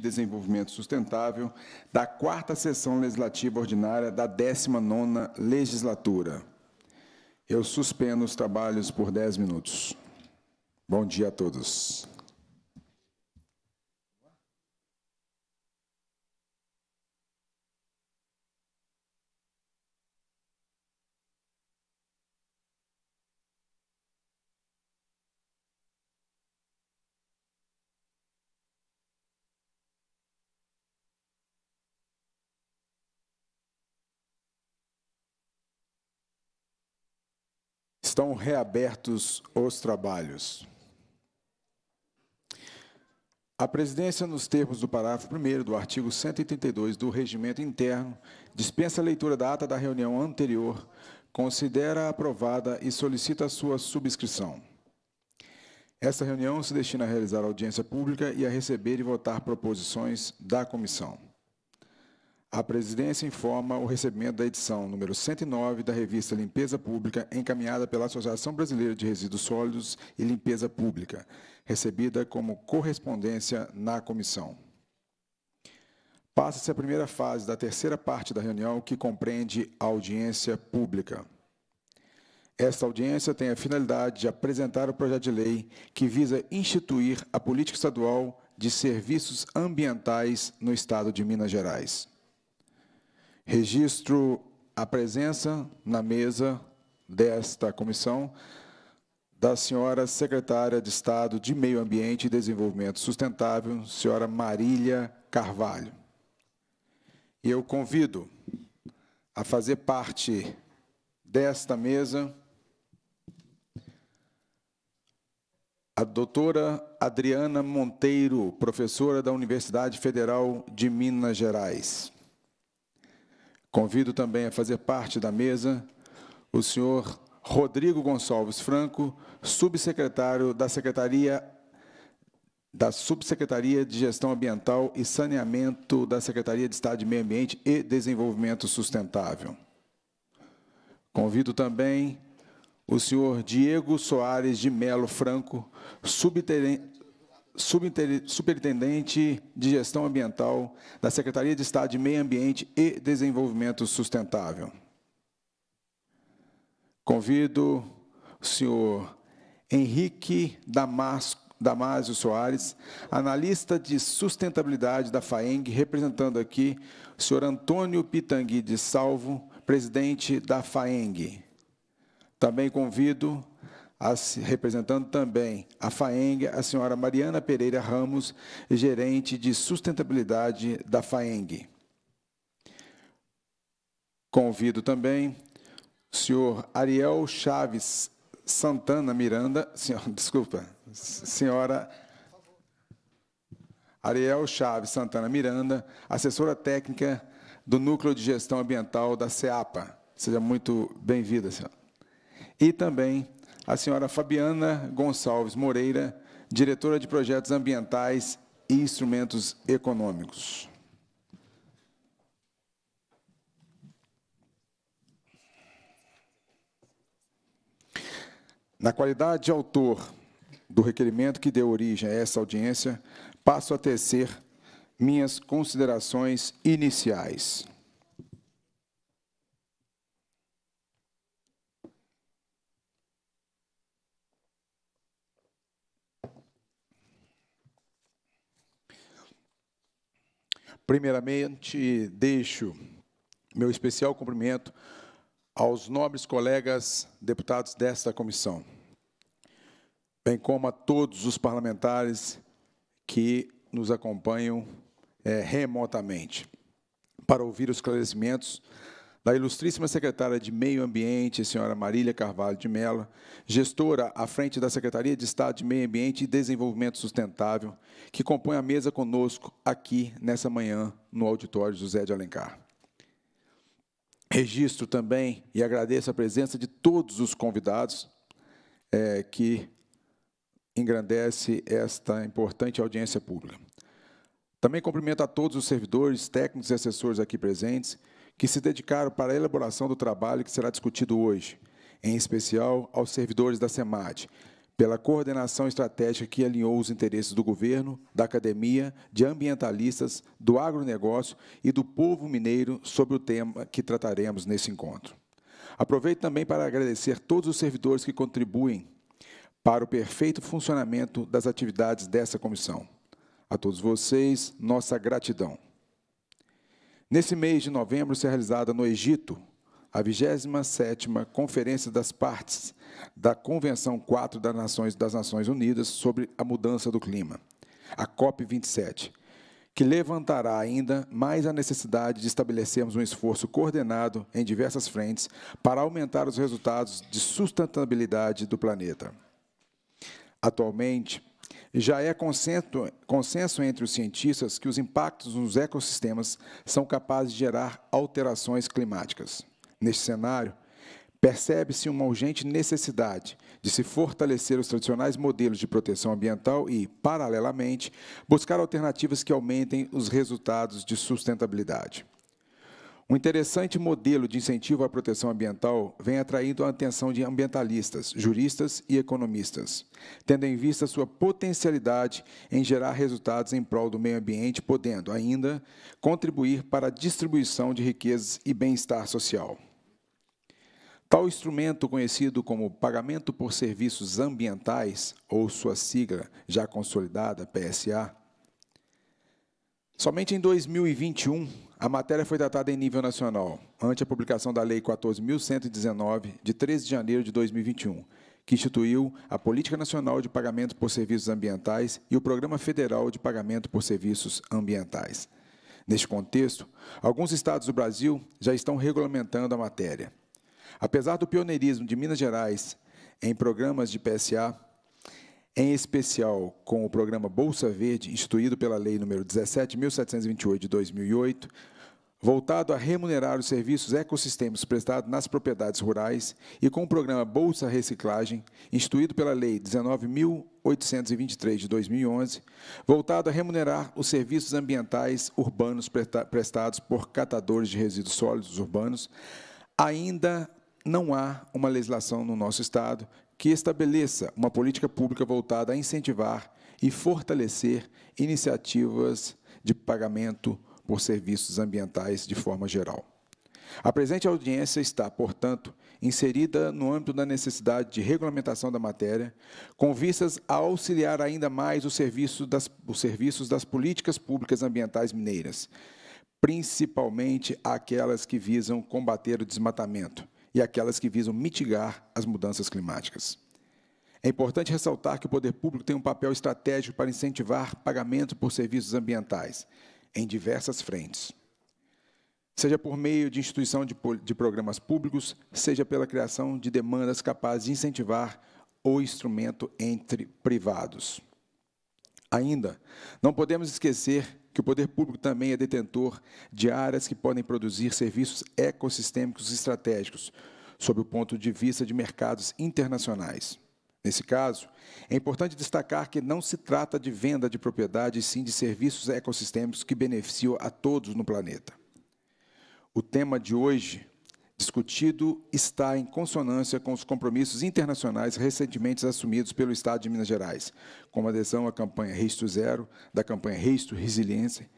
Desenvolvimento Sustentável da quarta sessão legislativa ordinária da 19ª legislatura. Eu suspendo os trabalhos por 10 minutos. Bom dia a todos. estão reabertos os trabalhos. A presidência, nos termos do parágrafo 1 do artigo 182 do Regimento Interno, dispensa a leitura da ata da reunião anterior, considera aprovada e solicita sua subscrição. Esta reunião se destina a realizar audiência pública e a receber e votar proposições da comissão. A presidência informa o recebimento da edição número 109 da revista Limpeza Pública, encaminhada pela Associação Brasileira de Resíduos Sólidos e Limpeza Pública, recebida como correspondência na comissão. Passa-se a primeira fase da terceira parte da reunião, que compreende a audiência pública. Esta audiência tem a finalidade de apresentar o projeto de lei que visa instituir a política estadual de serviços ambientais no Estado de Minas Gerais. Registro a presença na mesa desta comissão da senhora secretária de Estado de Meio Ambiente e Desenvolvimento Sustentável, senhora Marília Carvalho. E eu convido a fazer parte desta mesa a doutora Adriana Monteiro, professora da Universidade Federal de Minas Gerais. Convido também a fazer parte da mesa o senhor Rodrigo Gonçalves Franco, subsecretário da Secretaria da Subsecretaria de Gestão Ambiental e Saneamento da Secretaria de Estado de Meio Ambiente e Desenvolvimento Sustentável. Convido também o senhor Diego Soares de Melo Franco, subtenente Superintendente de Gestão Ambiental da Secretaria de Estado de Meio Ambiente e Desenvolvimento Sustentável. Convido o senhor Henrique Damasco, Damásio Soares, analista de sustentabilidade da FAENG, representando aqui o senhor Antônio Pitangui de Salvo, presidente da FAENG. Também convido representando também a FAENG, a senhora Mariana Pereira Ramos, gerente de sustentabilidade da FAENG. Convido também o senhor Ariel Chaves Santana Miranda, senhor, desculpa, senhora Ariel Chaves Santana Miranda, assessora técnica do Núcleo de Gestão Ambiental da CEAPA. Seja muito bem-vinda, senhora. E também a senhora Fabiana Gonçalves Moreira, diretora de projetos ambientais e instrumentos econômicos. Na qualidade de autor do requerimento que deu origem a essa audiência, passo a tecer minhas considerações iniciais. Primeiramente, deixo meu especial cumprimento aos nobres colegas deputados desta comissão, bem como a todos os parlamentares que nos acompanham é, remotamente, para ouvir os esclarecimentos da ilustríssima secretária de Meio Ambiente, senhora Marília Carvalho de Mello, gestora à frente da Secretaria de Estado de Meio Ambiente e Desenvolvimento Sustentável, que compõe a mesa conosco aqui nessa manhã no auditório José de Alencar. Registro também e agradeço a presença de todos os convidados é, que engrandece esta importante audiência pública. Também cumprimento a todos os servidores, técnicos e assessores aqui presentes que se dedicaram para a elaboração do trabalho que será discutido hoje, em especial aos servidores da SEMAD, pela coordenação estratégica que alinhou os interesses do governo, da academia, de ambientalistas, do agronegócio e do povo mineiro sobre o tema que trataremos nesse encontro. Aproveito também para agradecer todos os servidores que contribuem para o perfeito funcionamento das atividades dessa comissão. A todos vocês, nossa gratidão. Nesse mês de novembro, será realizada no Egito a 27ª Conferência das Partes da Convenção 4 das Nações, das Nações Unidas sobre a Mudança do Clima, a COP27, que levantará ainda mais a necessidade de estabelecermos um esforço coordenado em diversas frentes para aumentar os resultados de sustentabilidade do planeta. Atualmente, já é consenso, consenso entre os cientistas que os impactos nos ecossistemas são capazes de gerar alterações climáticas. Neste cenário, percebe-se uma urgente necessidade de se fortalecer os tradicionais modelos de proteção ambiental e, paralelamente, buscar alternativas que aumentem os resultados de sustentabilidade. Um interessante modelo de incentivo à proteção ambiental vem atraindo a atenção de ambientalistas, juristas e economistas, tendo em vista sua potencialidade em gerar resultados em prol do meio ambiente, podendo ainda contribuir para a distribuição de riquezas e bem-estar social. Tal instrumento, conhecido como Pagamento por Serviços Ambientais, ou sua sigla já consolidada, PSA, somente em 2021 a matéria foi tratada em nível nacional, ante a publicação da Lei 14.119, de 13 de janeiro de 2021, que instituiu a Política Nacional de Pagamento por Serviços Ambientais e o Programa Federal de Pagamento por Serviços Ambientais. Neste contexto, alguns estados do Brasil já estão regulamentando a matéria. Apesar do pioneirismo de Minas Gerais em programas de PSA, em especial com o programa Bolsa Verde, instituído pela Lei nº 17.728 de 2008, voltado a remunerar os serviços ecossistêmicos prestados nas propriedades rurais e com o programa Bolsa Reciclagem, instituído pela Lei 19.823 de 2011, voltado a remunerar os serviços ambientais urbanos prestados por catadores de resíduos sólidos urbanos, ainda não há uma legislação no nosso Estado que estabeleça uma política pública voltada a incentivar e fortalecer iniciativas de pagamento por serviços ambientais de forma geral. A presente audiência está, portanto, inserida no âmbito da necessidade de regulamentação da matéria, com vistas a auxiliar ainda mais os serviços das, os serviços das políticas públicas ambientais mineiras, principalmente aquelas que visam combater o desmatamento e aquelas que visam mitigar as mudanças climáticas. É importante ressaltar que o poder público tem um papel estratégico para incentivar pagamento por serviços ambientais, em diversas frentes. Seja por meio de instituição de, de programas públicos, seja pela criação de demandas capazes de incentivar o instrumento entre privados. Ainda, não podemos esquecer que o poder público também é detentor de áreas que podem produzir serviços ecossistêmicos estratégicos, sob o ponto de vista de mercados internacionais. Nesse caso, é importante destacar que não se trata de venda de propriedade, sim de serviços ecossistêmicos que beneficiam a todos no planeta. O tema de hoje discutido está em consonância com os compromissos internacionais recentemente assumidos pelo Estado de Minas Gerais, como adesão à campanha Risto Zero, da campanha Risto Resiliência,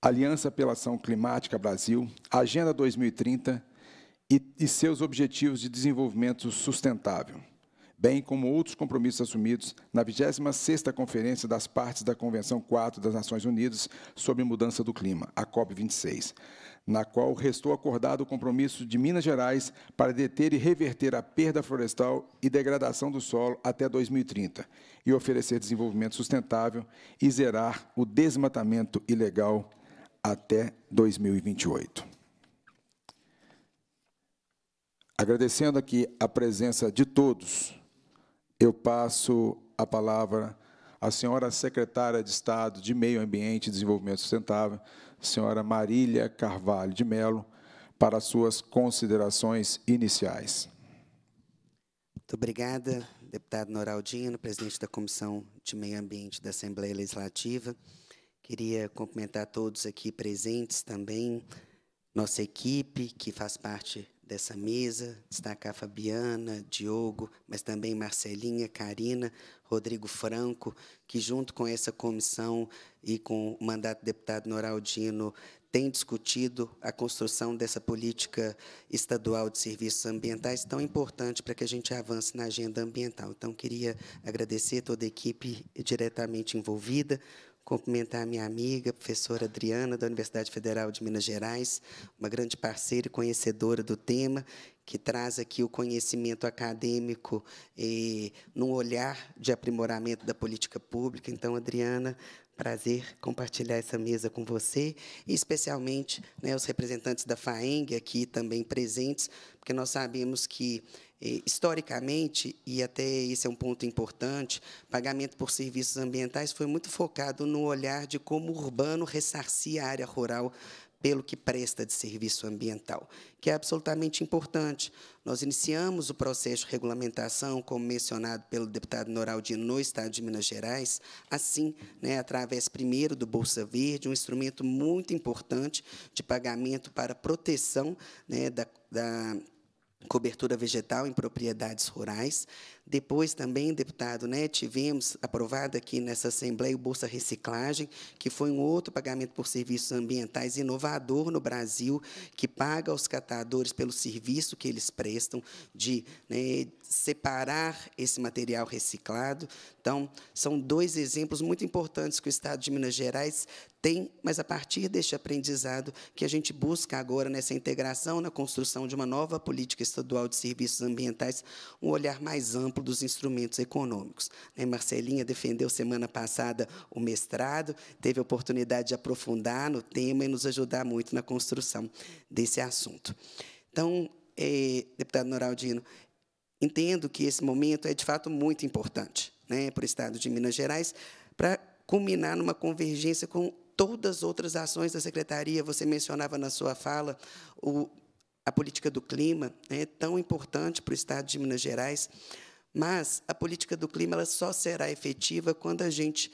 Aliança pela Ação Climática Brasil, Agenda 2030 e, e seus Objetivos de Desenvolvimento Sustentável bem como outros compromissos assumidos na 26ª Conferência das Partes da Convenção 4 das Nações Unidas sobre Mudança do Clima, a COP26, na qual restou acordado o compromisso de Minas Gerais para deter e reverter a perda florestal e degradação do solo até 2030 e oferecer desenvolvimento sustentável e zerar o desmatamento ilegal até 2028. Agradecendo aqui a presença de todos, eu passo a palavra à senhora secretária de Estado de Meio Ambiente e Desenvolvimento Sustentável, senhora Marília Carvalho de Melo, para suas considerações iniciais. Muito obrigada, deputado Noraldino, presidente da Comissão de Meio Ambiente da Assembleia Legislativa. Queria cumprimentar todos aqui presentes também, nossa equipe, que faz parte dessa mesa, destacar Fabiana, Diogo, mas também Marcelinha, Karina, Rodrigo Franco, que junto com essa comissão e com o mandato do deputado Noraldino tem discutido a construção dessa política estadual de serviços ambientais tão importante para que a gente avance na agenda ambiental. Então, queria agradecer toda a equipe diretamente envolvida, cumprimentar a minha amiga, professora Adriana, da Universidade Federal de Minas Gerais, uma grande parceira e conhecedora do tema, que traz aqui o conhecimento acadêmico eh, num olhar de aprimoramento da política pública. Então, Adriana, prazer compartilhar essa mesa com você, e especialmente né, os representantes da FAENG aqui também presentes, porque nós sabemos que Historicamente, e até esse é um ponto importante, pagamento por serviços ambientais foi muito focado no olhar de como o urbano ressarcia a área rural pelo que presta de serviço ambiental, que é absolutamente importante. Nós iniciamos o processo de regulamentação, como mencionado pelo deputado Noraldino, no Estado de Minas Gerais, assim, né, através, primeiro, do Bolsa Verde, um instrumento muito importante de pagamento para proteção né, da, da cobertura vegetal em propriedades rurais, depois também, deputado, né, tivemos aprovado aqui nessa Assembleia o Bolsa Reciclagem, que foi um outro pagamento por serviços ambientais inovador no Brasil, que paga aos catadores pelo serviço que eles prestam de né, separar esse material reciclado. Então, são dois exemplos muito importantes que o Estado de Minas Gerais tem, mas a partir deste aprendizado que a gente busca agora nessa integração, na construção de uma nova política estadual de serviços ambientais, um olhar mais amplo dos instrumentos econômicos. Né? Marcelinha defendeu semana passada o mestrado, teve a oportunidade de aprofundar no tema e nos ajudar muito na construção desse assunto. Então, eh, deputado Noraldino, entendo que esse momento é, de fato, muito importante né, para o Estado de Minas Gerais, para culminar numa convergência com todas as outras ações da Secretaria. Você mencionava na sua fala o, a política do clima, é né, tão importante para o Estado de Minas Gerais, mas a política do clima ela só será efetiva quando a gente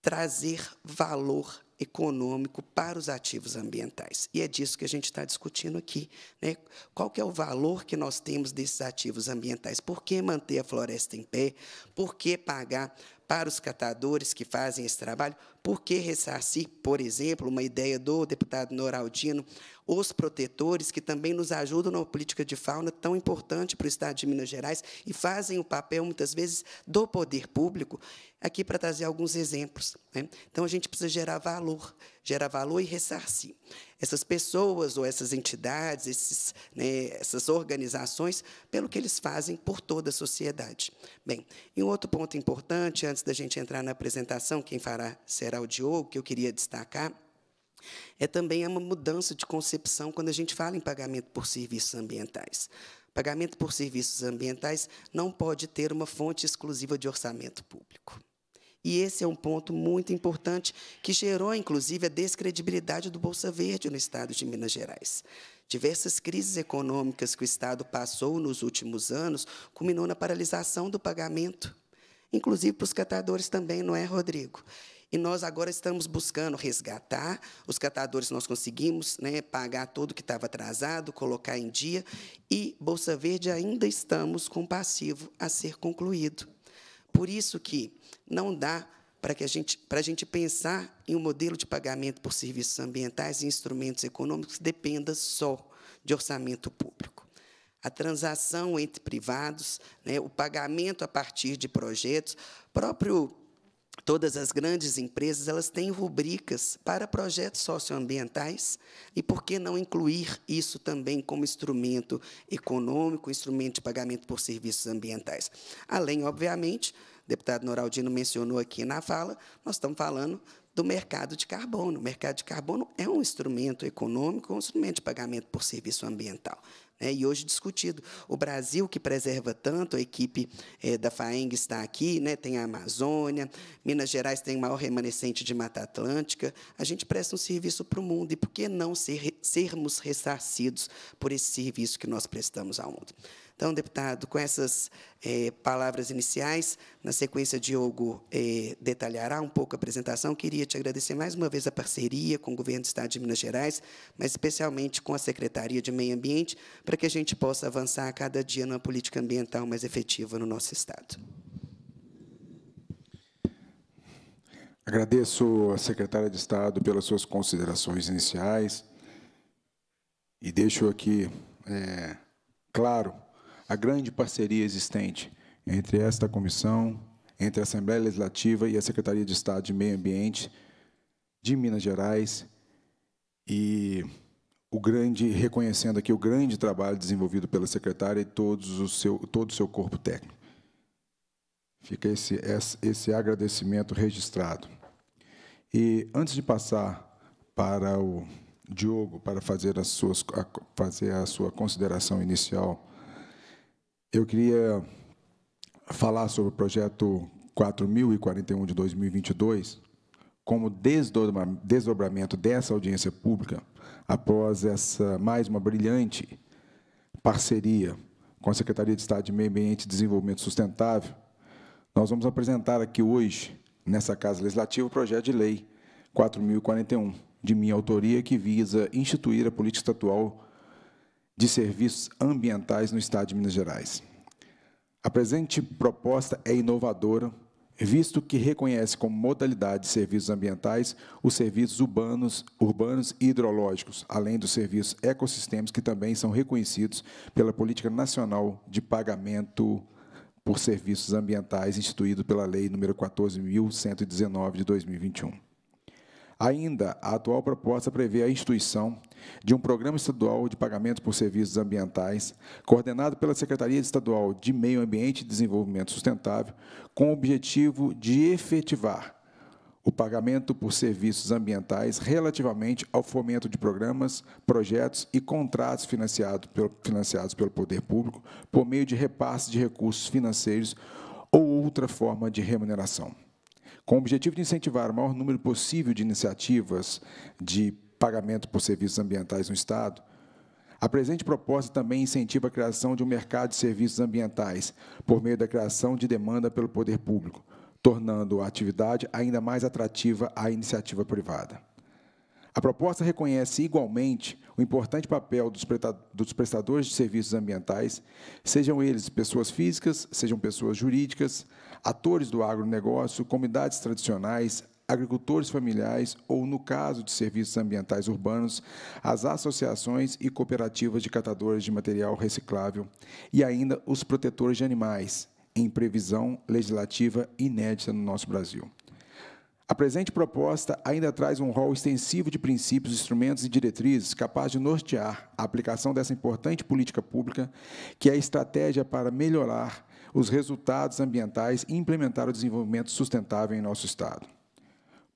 trazer valor econômico para os ativos ambientais. E é disso que a gente está discutindo aqui. Né? Qual que é o valor que nós temos desses ativos ambientais? Por que manter a floresta em pé? Por que pagar para os catadores que fazem esse trabalho? Por que ressarcir, por exemplo, uma ideia do deputado Noraldino, os protetores que também nos ajudam na política de fauna tão importante para o Estado de Minas Gerais e fazem o papel, muitas vezes, do poder público, aqui para trazer alguns exemplos. Né? Então, a gente precisa gerar valor, gerar valor e ressarcir. Essas pessoas ou essas entidades, esses, né, essas organizações, pelo que eles fazem por toda a sociedade. Bem, e um outro ponto importante, antes da gente entrar na apresentação, quem fará será o Diogo, que eu queria destacar, é também uma mudança de concepção quando a gente fala em pagamento por serviços ambientais. Pagamento por serviços ambientais não pode ter uma fonte exclusiva de orçamento público. E esse é um ponto muito importante que gerou, inclusive, a descredibilidade do Bolsa Verde no estado de Minas Gerais. Diversas crises econômicas que o Estado passou nos últimos anos culminou na paralisação do pagamento, inclusive para os catadores também, não é, Rodrigo? E nós agora estamos buscando resgatar. Os catadores nós conseguimos né, pagar tudo que estava atrasado, colocar em dia. E Bolsa Verde ainda estamos com passivo a ser concluído. Por isso que não dá para que a gente para a gente pensar em um modelo de pagamento por serviços ambientais e instrumentos econômicos que dependa só de orçamento público. A transação entre privados, né, o pagamento a partir de projetos, próprio todas as grandes empresas elas têm rubricas para projetos socioambientais e por que não incluir isso também como instrumento econômico, instrumento de pagamento por serviços ambientais. Além, obviamente, o deputado Noraldino mencionou aqui na fala, nós estamos falando do mercado de carbono. O mercado de carbono é um instrumento econômico, um instrumento de pagamento por serviço ambiental. Né, e hoje discutido. O Brasil, que preserva tanto, a equipe é, da FAENG está aqui, né, tem a Amazônia, Minas Gerais tem o maior remanescente de Mata Atlântica. A gente presta um serviço para o mundo, e por que não ser, sermos ressarcidos por esse serviço que nós prestamos ao mundo? Então, deputado, com essas é, palavras iniciais, na sequência, Diogo é, detalhará um pouco a apresentação. Queria te agradecer mais uma vez a parceria com o Governo do Estado de Minas Gerais, mas especialmente com a Secretaria de Meio Ambiente, para que a gente possa avançar a cada dia numa política ambiental mais efetiva no nosso Estado. Agradeço a secretária de Estado pelas suas considerações iniciais e deixo aqui é, claro a grande parceria existente entre esta comissão, entre a Assembleia Legislativa e a Secretaria de Estado de Meio Ambiente de Minas Gerais e o grande reconhecendo aqui o grande trabalho desenvolvido pela secretária e todos o seu todo o seu corpo técnico. Fica esse esse agradecimento registrado. E antes de passar para o Diogo para fazer, as suas, fazer a sua consideração inicial eu queria falar sobre o projeto 4041 de 2022 como desdobramento dessa audiência pública após essa mais uma brilhante parceria com a Secretaria de Estado de Meio Ambiente e Desenvolvimento Sustentável, nós vamos apresentar aqui hoje, nessa Casa Legislativa, o projeto de lei 4041, de minha autoria, que visa instituir a política estatual de serviços ambientais no Estado de Minas Gerais. A presente proposta é inovadora, visto que reconhece como modalidade de serviços ambientais os serviços urbanos, urbanos e hidrológicos, além dos serviços ecossistêmicos que também são reconhecidos pela Política Nacional de Pagamento por Serviços Ambientais, instituído pela Lei nº 14.119 de 2021. Ainda, a atual proposta prevê a instituição de um programa estadual de pagamento por serviços ambientais, coordenado pela Secretaria Estadual de Meio Ambiente e Desenvolvimento Sustentável, com o objetivo de efetivar o pagamento por serviços ambientais relativamente ao fomento de programas, projetos e contratos pelo, financiados pelo poder público por meio de repasse de recursos financeiros ou outra forma de remuneração. Com o objetivo de incentivar o maior número possível de iniciativas de pagamento por serviços ambientais no Estado, a presente proposta também incentiva a criação de um mercado de serviços ambientais, por meio da criação de demanda pelo poder público, tornando a atividade ainda mais atrativa à iniciativa privada. A proposta reconhece igualmente o importante papel dos prestadores de serviços ambientais, sejam eles pessoas físicas, sejam pessoas jurídicas, atores do agronegócio, comunidades tradicionais, agricultores familiares ou, no caso de serviços ambientais urbanos, as associações e cooperativas de catadores de material reciclável e ainda os protetores de animais, em previsão legislativa inédita no nosso Brasil. A presente proposta ainda traz um rol extensivo de princípios, instrumentos e diretrizes capaz de nortear a aplicação dessa importante política pública, que é a estratégia para melhorar os resultados ambientais e implementar o desenvolvimento sustentável em nosso Estado.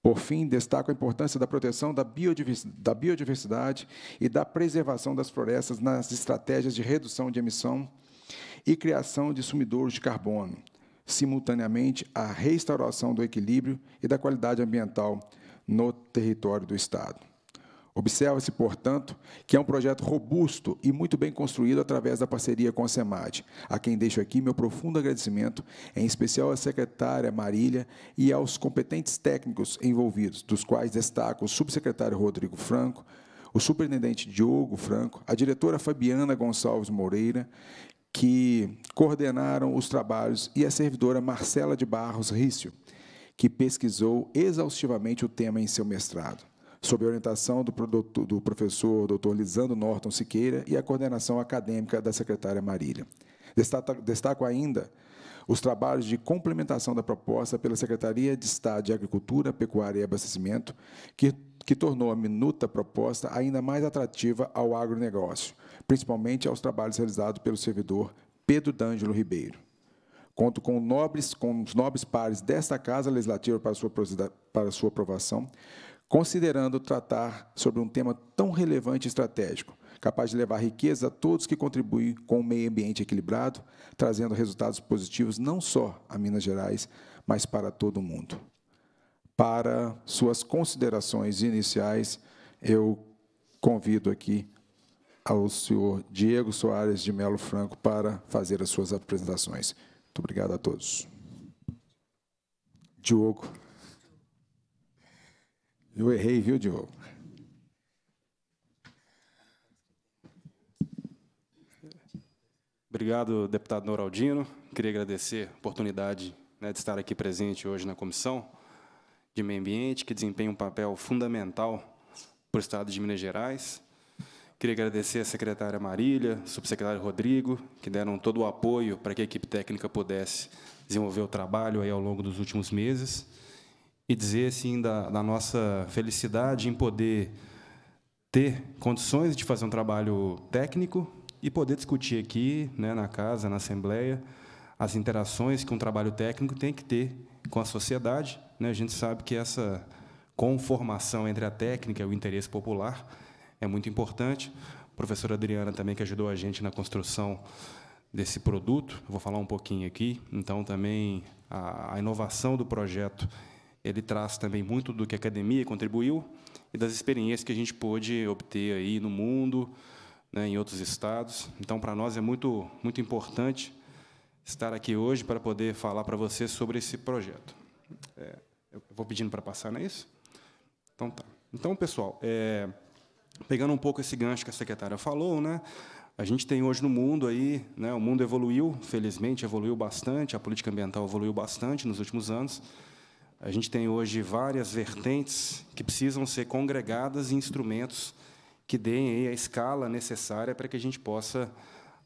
Por fim, destaco a importância da proteção da biodiversidade e da preservação das florestas nas estratégias de redução de emissão e criação de sumidouros de carbono, simultaneamente à restauração do equilíbrio e da qualidade ambiental no território do Estado. Observa-se, portanto, que é um projeto robusto e muito bem construído através da parceria com a SEMAD, a quem deixo aqui meu profundo agradecimento, em especial à secretária Marília e aos competentes técnicos envolvidos, dos quais destaco o subsecretário Rodrigo Franco, o superintendente Diogo Franco, a diretora Fabiana Gonçalves Moreira, que coordenaram os trabalhos, e a servidora Marcela de Barros Rício, que pesquisou exaustivamente o tema em seu mestrado sob orientação do, do professor Dr. Lisandro Norton Siqueira e a coordenação acadêmica da secretária Marília. Destaco, destaco ainda os trabalhos de complementação da proposta pela Secretaria de Estado de Agricultura, Pecuária e Abastecimento, que, que tornou a minuta proposta ainda mais atrativa ao agronegócio, principalmente aos trabalhos realizados pelo servidor Pedro D'Angelo Ribeiro. Conto com, nobres, com os nobres pares desta Casa Legislativa para sua, para sua aprovação, considerando tratar sobre um tema tão relevante e estratégico, capaz de levar riqueza a todos que contribuem com um meio ambiente equilibrado, trazendo resultados positivos não só a Minas Gerais, mas para todo o mundo. Para suas considerações iniciais, eu convido aqui ao senhor Diego Soares de Melo Franco para fazer as suas apresentações. Muito obrigado a todos. Diogo. Eu errei, viu, Diogo? Obrigado, deputado Noraldino. Queria agradecer a oportunidade né, de estar aqui presente hoje na Comissão de Meio Ambiente, que desempenha um papel fundamental para o Estado de Minas Gerais. Queria agradecer à secretária Marília, subsecretário Rodrigo, que deram todo o apoio para que a equipe técnica pudesse desenvolver o trabalho aí ao longo dos últimos meses e dizer assim da, da nossa felicidade em poder ter condições de fazer um trabalho técnico e poder discutir aqui, né, na casa, na assembleia, as interações que um trabalho técnico tem que ter com a sociedade. Né? A gente sabe que essa conformação entre a técnica e o interesse popular é muito importante. A professora Adriana também, que ajudou a gente na construção desse produto, vou falar um pouquinho aqui. Então, também a, a inovação do projeto ele traz também muito do que a academia contribuiu e das experiências que a gente pôde obter aí no mundo, né, em outros estados. Então, para nós é muito, muito importante estar aqui hoje para poder falar para vocês sobre esse projeto. É, eu vou pedindo para passar, não é isso? Então, tá. Então, pessoal, é, pegando um pouco esse gancho que a secretária falou, né? A gente tem hoje no mundo aí, né, o mundo evoluiu, felizmente evoluiu bastante, a política ambiental evoluiu bastante nos últimos anos. A gente tem hoje várias vertentes que precisam ser congregadas em instrumentos que deem a escala necessária para que a gente possa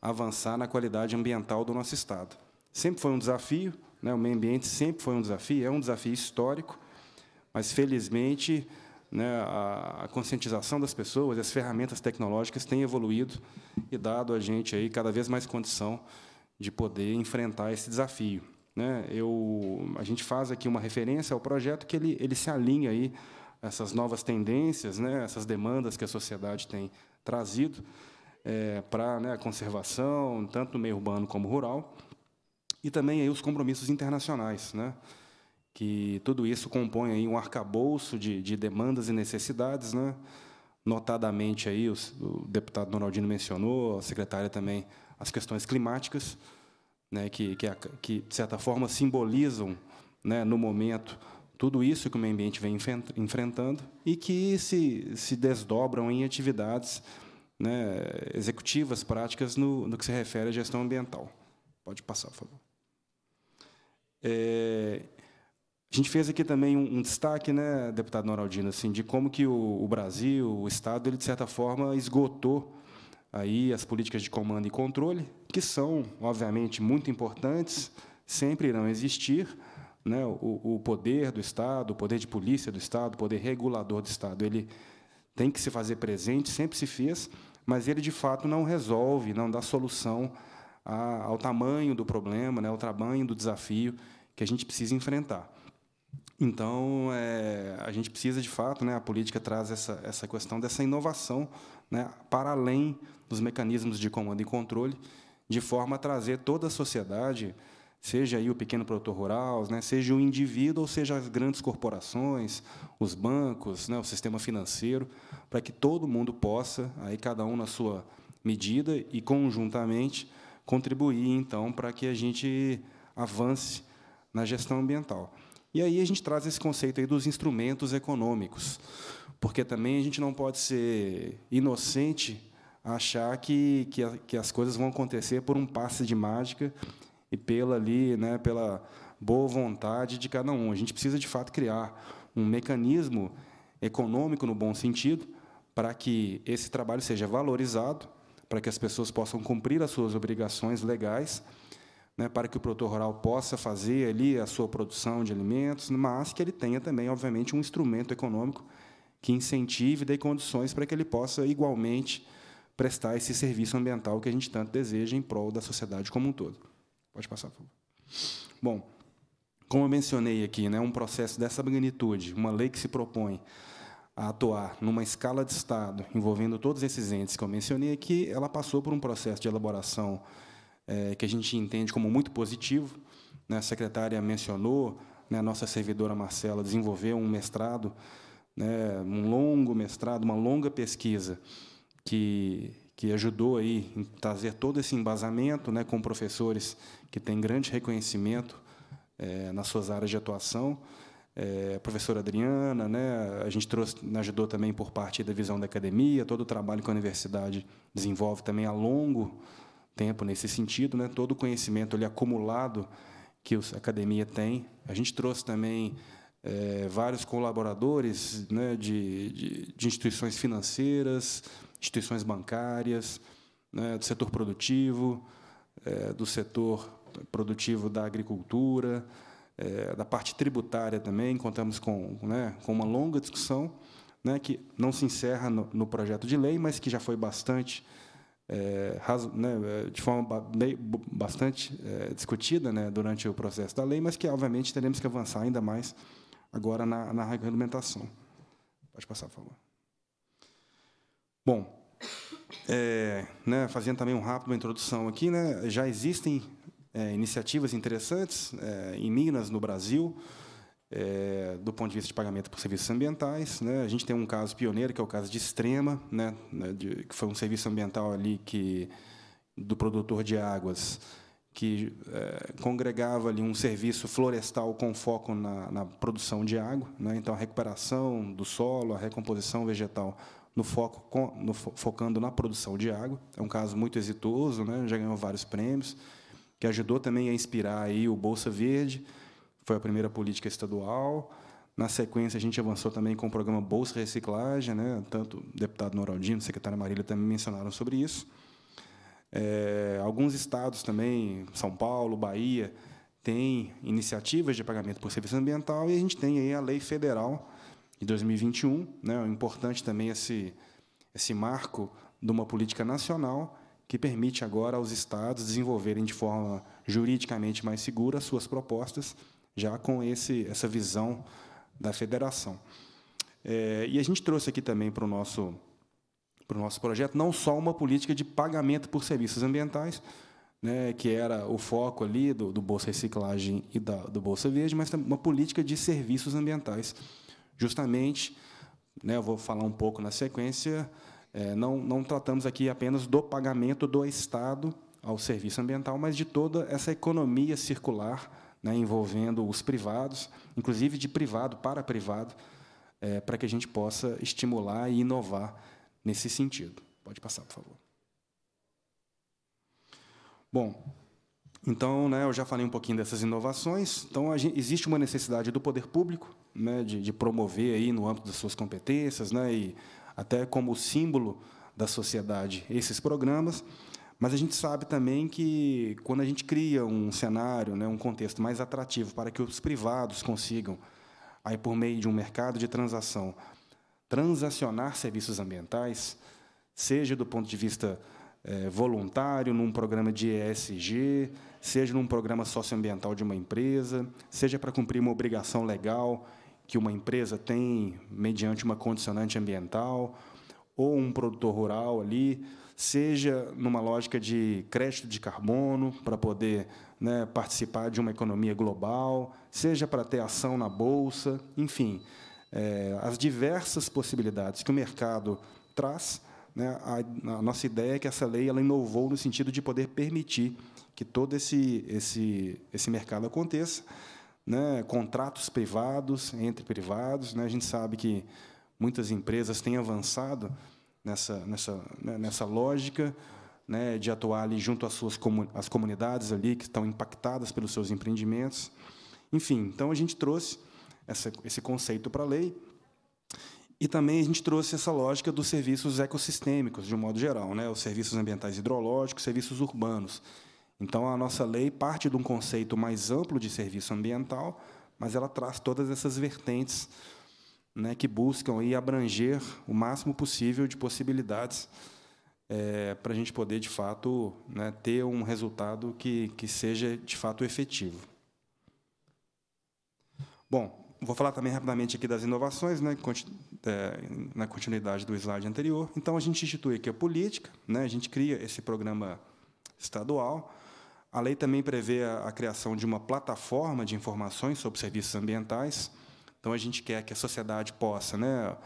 avançar na qualidade ambiental do nosso Estado. Sempre foi um desafio, né? o meio ambiente sempre foi um desafio, é um desafio histórico, mas, felizmente, né, a, a conscientização das pessoas, as ferramentas tecnológicas têm evoluído e dado a gente aí cada vez mais condição de poder enfrentar esse desafio. Né? Eu, a gente faz aqui uma referência ao projeto que ele, ele se alinha aí a essas novas tendências, né? essas demandas que a sociedade tem trazido é, para né, a conservação, tanto no meio urbano como rural, e também aí os compromissos internacionais, né? que tudo isso compõe aí um arcabouço de, de demandas e necessidades, né? notadamente aí o deputado Donaldino mencionou, a secretária também, as questões climáticas, né, que, que, que, de certa forma, simbolizam, né, no momento, tudo isso que o meio ambiente vem enfrentando e que se, se desdobram em atividades né, executivas, práticas, no, no que se refere à gestão ambiental. Pode passar, por favor. É, a gente fez aqui também um, um, destaque, né, deputado Noraldino, assim, de como que o, o Brasil, o Estado, ele de certa forma esgotou aí as políticas de comando e controle, que são, obviamente, muito importantes, sempre irão existir. Né? O, o poder do Estado, o poder de polícia do Estado, o poder regulador do Estado, ele tem que se fazer presente, sempre se fez, mas ele, de fato, não resolve, não dá solução a, ao tamanho do problema, né? ao tamanho do desafio que a gente precisa enfrentar. Então, é, a gente precisa de fato, né, a política traz essa, essa questão dessa inovação né, para além dos mecanismos de comando e controle, de forma a trazer toda a sociedade, seja aí o pequeno produtor rural, né, seja o indivíduo ou seja as grandes corporações, os bancos, né, o sistema financeiro, para que todo mundo possa, aí cada um na sua medida e conjuntamente contribuir então para que a gente avance na gestão ambiental. E aí a gente traz esse conceito aí dos instrumentos econômicos porque também a gente não pode ser inocente achar que, que, que as coisas vão acontecer por um passe de mágica e pela ali, né, pela boa vontade de cada um. A gente precisa de fato criar um mecanismo econômico no bom sentido para que esse trabalho seja valorizado, para que as pessoas possam cumprir as suas obrigações legais, né, para que o produtor rural possa fazer ali a sua produção de alimentos, mas que ele tenha também, obviamente, um instrumento econômico que incentive e dê condições para que ele possa igualmente prestar esse serviço ambiental que a gente tanto deseja em prol da sociedade como um todo. Pode passar, por favor. Bom, como eu mencionei aqui, né, um processo dessa magnitude, uma lei que se propõe a atuar numa escala de Estado envolvendo todos esses entes que eu mencionei aqui, ela passou por um processo de elaboração é, que a gente entende como muito positivo. Né, a secretária mencionou, né, a nossa servidora Marcela desenvolveu um mestrado né, um longo mestrado, uma longa pesquisa que, que ajudou aí em trazer todo esse embasamento né, com professores que têm grande reconhecimento é, nas suas áreas de atuação. É, a professora Adriana, né, a gente trouxe, ajudou também por parte da visão da academia, todo o trabalho que a universidade desenvolve também a longo tempo nesse sentido, né, todo o conhecimento ali acumulado que a academia tem. A gente trouxe também é, vários colaboradores né, de, de, de, instituições financeiras, instituições bancárias, né, do setor produtivo, é, do setor produtivo da agricultura, é, da parte tributária também. Contamos com, né, com uma longa discussão né, que não se encerra no, no, projeto de lei, mas que já foi bastante é, razo, né, de forma bastante é, discutida né, durante o processo da lei, mas que obviamente teremos que avançar ainda mais agora na, na regulamentação. Pode passar, por favor. Bom, é, né, fazendo também um rápido uma introdução aqui, né, já existem é, iniciativas interessantes é, em Minas, no Brasil, é, do ponto de vista de pagamento por serviços ambientais. Né, a gente tem um caso pioneiro, que é o caso de Extrema, né, né de, que foi um serviço ambiental ali que do produtor de águas que eh, congregava ali um serviço florestal com foco na, na produção de água, né? então a recuperação do solo, a recomposição vegetal no foco com, no, focando na produção de água. É um caso muito exitoso, né? já ganhou vários prêmios, que ajudou também a inspirar aí o Bolsa Verde, foi a primeira política estadual. Na sequência, a gente avançou também com o programa Bolsa Reciclagem, né? tanto o deputado Noraldino, secretária Marília também mencionaram sobre isso. É, alguns estados também, São Paulo, Bahia, têm iniciativas de pagamento por serviço ambiental e a gente tem aí a lei federal de 2021, né? É importante também esse esse marco de uma política nacional que permite agora aos estados desenvolverem de forma juridicamente mais segura suas propostas, já com esse essa visão da federação. É, e a gente trouxe aqui também para o nosso para o nosso projeto, não só uma política de pagamento por serviços ambientais, né, que era o foco ali do, do Bolsa Reciclagem e da, do Bolsa Verde, mas uma política de serviços ambientais. Justamente, né, eu vou falar um pouco na sequência, é, não, não tratamos aqui apenas do pagamento do Estado ao serviço ambiental, mas de toda essa economia circular né, envolvendo os privados, inclusive de privado para privado, é, para que a gente possa estimular e inovar nesse sentido. Pode passar, por favor. Bom, então, né, eu já falei um pouquinho dessas inovações. Então, gente, existe uma necessidade do poder público né, de, de, promover aí no âmbito das suas competências, né, e até como símbolo da sociedade esses programas. Mas a gente sabe também que quando a gente cria um cenário, né, um contexto mais atrativo para que os privados consigam, aí por meio de um mercado de transação, transacionar serviços ambientais, seja do ponto de vista é, voluntário, num programa de ESG, seja num programa socioambiental de uma empresa, seja para cumprir uma obrigação legal que uma empresa tem mediante uma condicionante ambiental, ou um produtor rural ali, seja numa lógica de crédito de carbono para poder né, participar de uma economia global, seja para ter ação na bolsa, enfim é, as diversas possibilidades que o mercado traz. Né, a, a, nossa ideia é que essa lei ela inovou no sentido de poder permitir que todo esse, esse, esse mercado aconteça. Né, contratos privados, entre privados. Né, a gente sabe que muitas empresas têm avançado nessa, nessa, né? nessa lógica né, de atuar ali junto às suas comun comunidades ali que estão impactadas pelos seus empreendimentos. Enfim, então a gente trouxe essa, esse conceito para a lei. E também a gente trouxe essa lógica dos serviços ecossistêmicos, de um modo geral, né? os serviços ambientais hidrológicos, serviços urbanos. Então, a nossa lei parte de um conceito mais amplo de serviço ambiental, mas ela traz todas essas vertentes né, que buscam aí abranger o máximo possível de possibilidades é, para a gente poder, de fato, né, ter um resultado que, que seja, de fato, efetivo. Bom, Vou falar também rapidamente aqui das inovações, né, é, na continuidade do slide anterior. Então, a gente institui aqui a política, né, a gente cria esse programa estadual. A lei também prevê a, a criação de uma plataforma de informações sobre serviços ambientais. Então, a gente quer que a sociedade possa, né,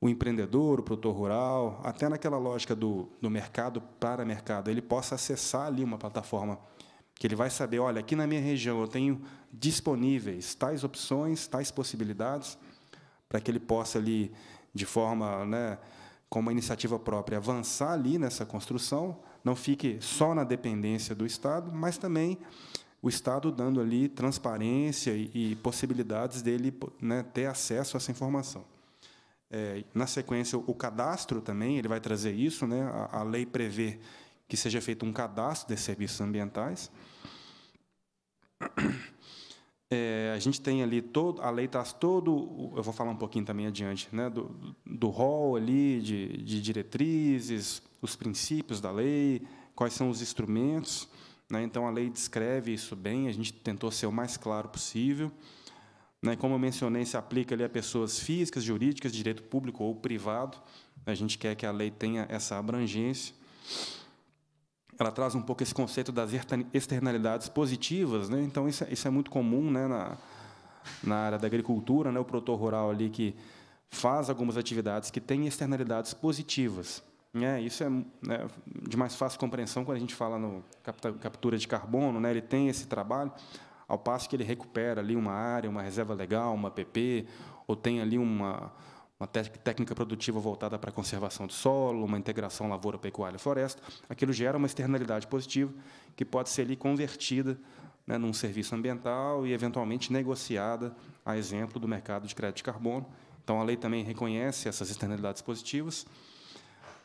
o empreendedor, o produtor rural, até naquela lógica do, do mercado para mercado, ele possa acessar ali uma plataforma que ele vai saber, olha, aqui na minha região eu tenho disponíveis tais opções, tais possibilidades, para que ele possa ali, de forma, né, com uma iniciativa própria, avançar ali nessa construção, não fique só na dependência do Estado, mas também o Estado dando ali transparência e, e possibilidades dele né, ter acesso a essa informação. É, na sequência, o cadastro também ele vai trazer isso, né? A, a lei prevê que seja feito um cadastro de serviços ambientais. É, a gente tem ali todo, a lei traz todo, eu vou falar um pouquinho também adiante, né, do, do rol ali de, de diretrizes, os princípios da lei, quais são os instrumentos. Né, então, a lei descreve isso bem, a gente tentou ser o mais claro possível. Né, como eu mencionei, se aplica ali a pessoas físicas, jurídicas, direito público ou privado. Né. A gente quer que a lei tenha essa abrangência ela traz um pouco esse conceito das externalidades positivas, né? Então isso, é, isso é muito comum, né, na, na área da agricultura, né, o produtor rural ali que faz algumas atividades que têm externalidades positivas. Né? Isso é né, de mais fácil compreensão quando a gente fala no captura de carbono, né? Ele tem esse trabalho, ao passo que ele recupera ali uma área, uma reserva legal, uma PP, ou tem ali uma uma técnica produtiva voltada para a conservação do solo, uma integração lavoura, pecuária, floresta, aquilo gera uma externalidade positiva que pode ser ali convertida né, num serviço ambiental e eventualmente negociada, a exemplo do mercado de crédito de carbono. Então a lei também reconhece essas externalidades positivas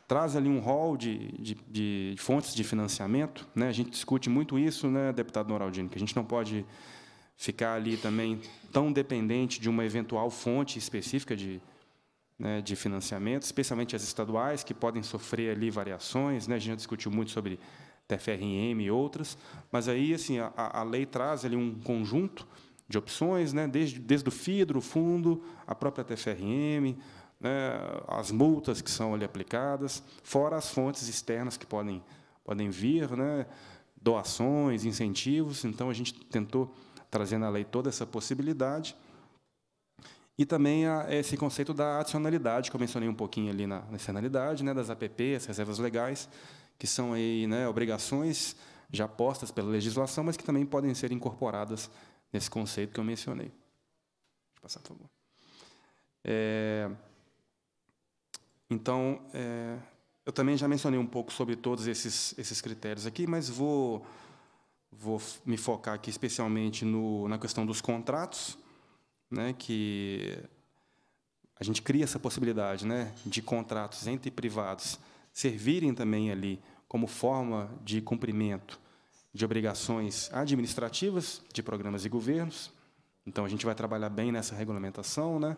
traz ali um rol de, de, de, fontes de financiamento. Né? A gente discute muito isso, né, deputado Noraldino, que a gente não pode ficar ali também tão dependente de uma eventual fonte específica de, né, de financiamento, especialmente as estaduais, que podem sofrer ali variações. Né? A gente já discutiu muito sobre TFRM e outras, mas aí assim a, a lei traz ali um conjunto de opções, né, desde, desde o FIDRO, o fundo, a própria TFRM, né, as multas que são ali aplicadas, fora as fontes externas que podem, podem vir, né, doações, incentivos. Então, a gente tentou trazer na lei toda essa possibilidade. E também a, esse conceito da adicionalidade, que eu mencionei um pouquinho ali na, na externalidade, né, das APP, as reservas legais, que são aí, né, obrigações já postas pela legislação, mas que também podem ser incorporadas nesse conceito que eu mencionei. Deixa eu passar, por favor. É, então, é, eu também já mencionei um pouco sobre todos esses, esses critérios aqui, mas vou, vou me focar aqui especialmente no, na questão dos contratos, né, que a gente cria essa possibilidade né, de contratos entre privados servirem também ali como forma de cumprimento de obrigações administrativas de programas e governos. Então, a gente vai trabalhar bem nessa regulamentação. Né?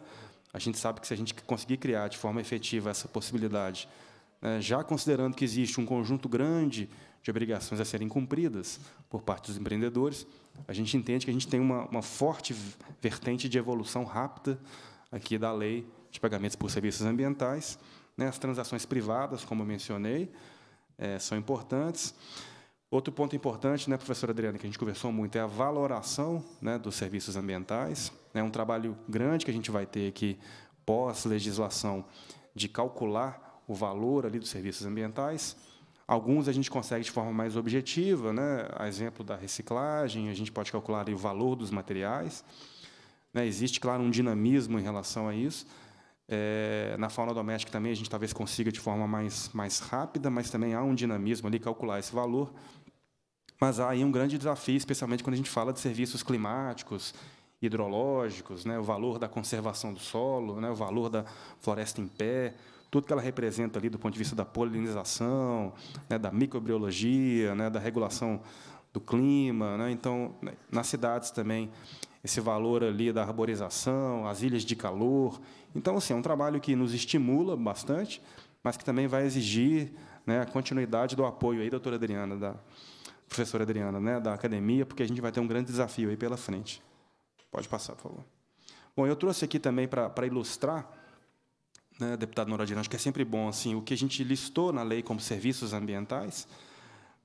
A gente sabe que, se a gente conseguir criar de forma efetiva essa possibilidade, né, já considerando que existe um conjunto grande de obrigações a serem cumpridas por parte dos empreendedores, a gente entende que a gente tem uma, uma forte vertente de evolução rápida aqui da lei de pagamentos por serviços ambientais. Né? As transações privadas, como eu mencionei, é, são importantes. Outro ponto importante, né, professora Adriana, que a gente conversou muito, é a valoração né, dos serviços ambientais. É um trabalho grande que a gente vai ter aqui, pós-legislação, de calcular o valor ali dos serviços ambientais. Alguns a gente consegue de forma mais objetiva, né? a exemplo da reciclagem, a gente pode calcular o valor dos materiais. Né? Existe, claro, um dinamismo em relação a isso. É, na fauna doméstica também a gente talvez consiga de forma mais, mais rápida, mas também há um dinamismo ali calcular esse valor. Mas há aí um grande desafio, especialmente quando a gente fala de serviços climáticos, hidrológicos, né, o valor da conservação do solo, né, o valor da floresta em pé, tudo que ela representa ali do ponto de vista da polinização, né, da microbiologia, né, da regulação do clima. Né? Então, né, nas cidades também, esse valor ali da arborização, as ilhas de calor. Então, assim, é um trabalho que nos estimula bastante, mas que também vai exigir né, a continuidade do apoio aí, doutora Adriana, da professora Adriana, né, da academia, porque a gente vai ter um grande desafio aí pela frente. Pode passar, por favor. Bom, eu trouxe aqui também para ilustrar né, deputado Noradino, acho que é sempre bom assim o que a gente listou na lei como serviços ambientais,